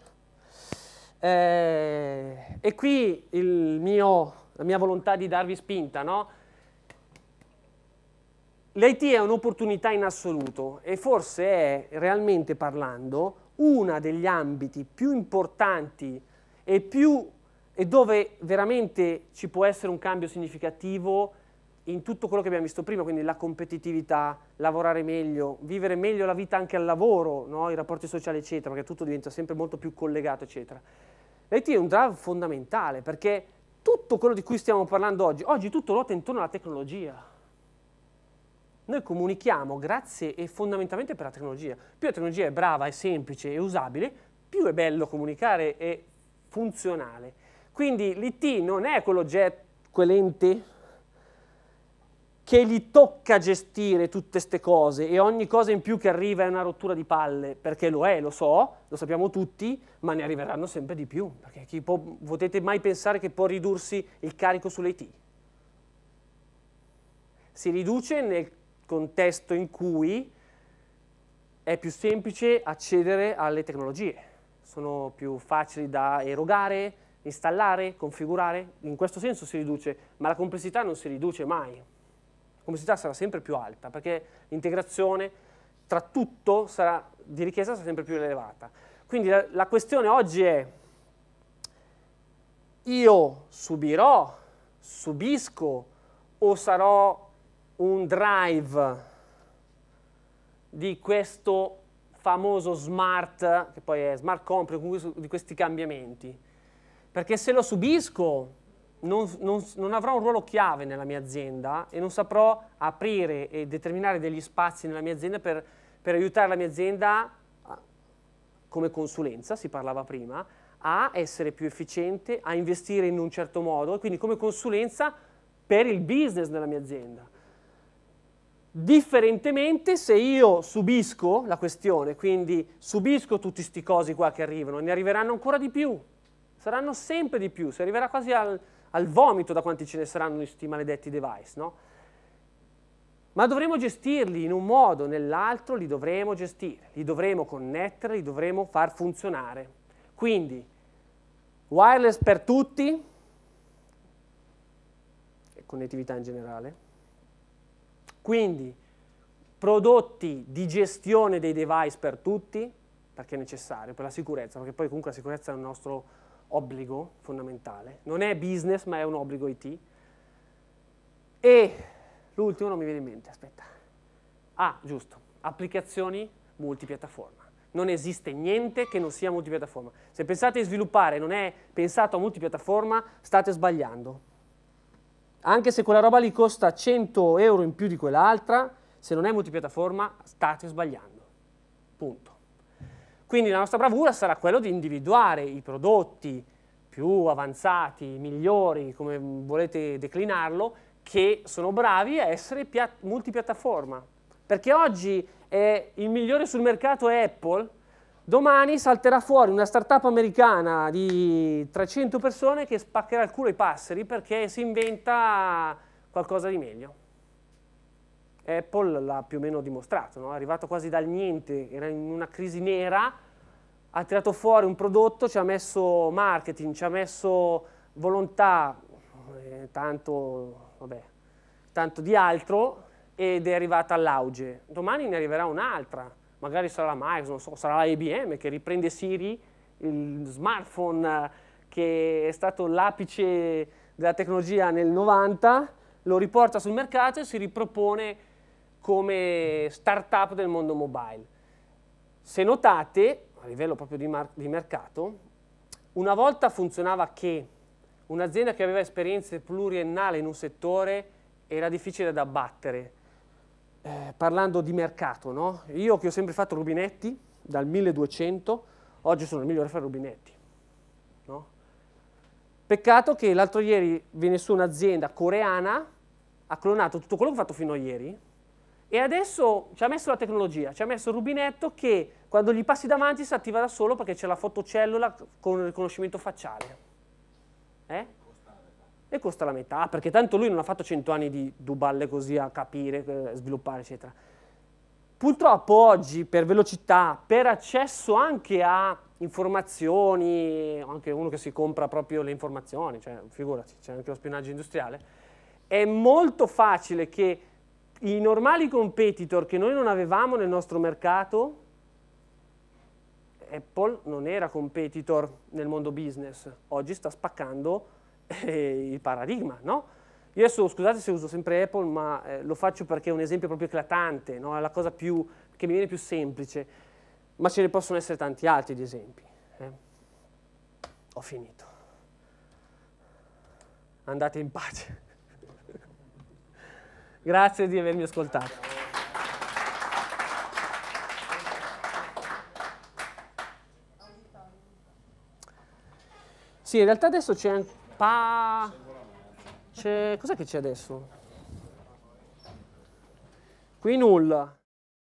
Eh, e qui mio, la mia volontà di darvi spinta, no? L'IT è un'opportunità in assoluto e forse è, realmente parlando, uno degli ambiti più importanti e più e dove veramente ci può essere un cambio significativo in tutto quello che abbiamo visto prima, quindi la competitività, lavorare meglio, vivere meglio la vita anche al lavoro, no? i rapporti sociali, eccetera, perché tutto diventa sempre molto più collegato, eccetera. L'IT è un drive fondamentale perché tutto quello di cui stiamo parlando oggi, oggi tutto ruota intorno alla tecnologia. Noi comunichiamo grazie e fondamentalmente per la tecnologia. Più la tecnologia è brava, è semplice e usabile, più è bello comunicare e funzionale. Quindi l'IT non è quell'ente che gli tocca gestire tutte queste cose e ogni cosa in più che arriva è una rottura di palle, perché lo è, lo so, lo sappiamo tutti, ma ne arriveranno sempre di più, perché chi può, potete mai pensare che può ridursi il carico sull'IT? Si riduce nel contesto in cui è più semplice accedere alle tecnologie, sono più facili da erogare, installare, configurare, in questo senso si riduce, ma la complessità non si riduce mai. La complessità sarà sempre più alta, perché l'integrazione tra tutto sarà, di richiesta sarà sempre più elevata. Quindi la, la questione oggi è, io subirò, subisco o sarò un drive di questo famoso smart, che poi è smart comp, di questi cambiamenti. Perché se lo subisco non, non, non, avrò un ruolo chiave nella mia azienda e non saprò aprire e determinare degli spazi nella mia azienda per, per aiutare la mia azienda, come consulenza, si parlava prima, a essere più efficiente, a investire in un certo modo, e quindi come consulenza per il business della mia azienda. Differentemente se io subisco la questione, quindi subisco tutti questi cosi qua che arrivano, ne arriveranno ancora di più, saranno sempre di più, si arriverà quasi al, al vomito da quanti ce ne saranno di questi maledetti device, no? Ma dovremo gestirli in un modo o nell'altro, li dovremo gestire, li dovremo connettere, li dovremo far funzionare. Quindi, wireless per tutti, e connettività in generale, quindi prodotti di gestione dei device per tutti, perché è necessario, per la sicurezza, perché poi comunque la sicurezza è un nostro obbligo fondamentale, non è business ma è un obbligo IT. E l'ultimo non mi viene in mente, aspetta. Ah, giusto, applicazioni multipiattaforma. Non esiste niente che non sia multipiattaforma. Se pensate di sviluppare non è pensato a multipiattaforma, state sbagliando. Anche se quella roba lì costa 100 euro in più di quell'altra, se non è multipiattaforma, state sbagliando. Punto. Quindi la nostra bravura sarà quella di individuare i prodotti più avanzati, migliori, come volete declinarlo, che sono bravi a essere multipiattaforma. Perché oggi eh, il migliore sul mercato è Apple, domani salterà fuori una startup americana di 300 persone che spaccherà il culo ai passeri perché si inventa qualcosa di meglio. Apple l'ha più o meno dimostrato, no? è arrivato quasi dal niente, era in una crisi nera, ha tirato fuori un prodotto, ci ha messo marketing, ci ha messo volontà, eh, tanto, vabbè, tanto di altro ed è arrivata all'auge. Domani ne arriverà un'altra, magari sarà la Microsoft, so, sarà la IBM che riprende Siri, il smartphone che è stato l'apice della tecnologia nel 90, lo riporta sul mercato e si ripropone come startup del mondo mobile. Se notate, a livello proprio di, di mercato, una volta funzionava che un'azienda che aveva esperienze pluriennali in un settore era difficile da battere, eh, parlando di mercato, no? Io che ho sempre fatto rubinetti, dal 1200, oggi sono il migliore a fare rubinetti, no? Peccato che l'altro ieri viene su un'azienda coreana, ha clonato tutto quello che ho fatto fino a ieri, e adesso ci ha messo la tecnologia, ci ha messo il rubinetto che quando gli passi davanti si attiva da solo perché c'è la fotocellula con il riconoscimento facciale. Eh? E costa la metà, perché tanto lui non ha fatto cento anni di duballe così a capire, eh, sviluppare, eccetera. Purtroppo oggi per velocità, per accesso anche a informazioni, anche uno che si compra proprio le informazioni, cioè figurati, c'è anche lo spionaggio industriale, è molto facile che i normali competitor che noi non avevamo nel nostro mercato, Apple non era competitor nel mondo business, oggi sta spaccando eh, il paradigma, no? Io adesso, scusate se uso sempre Apple, ma eh, lo faccio perché è un esempio proprio eclatante, no? è la cosa più, che mi viene più semplice, ma ce ne possono essere tanti altri di esempi. Eh? Ho finito. Andate in pace. Grazie di avermi ascoltato. Sì, in realtà adesso c'è un pa... C'è... Cos'è che c'è adesso? Qui nulla.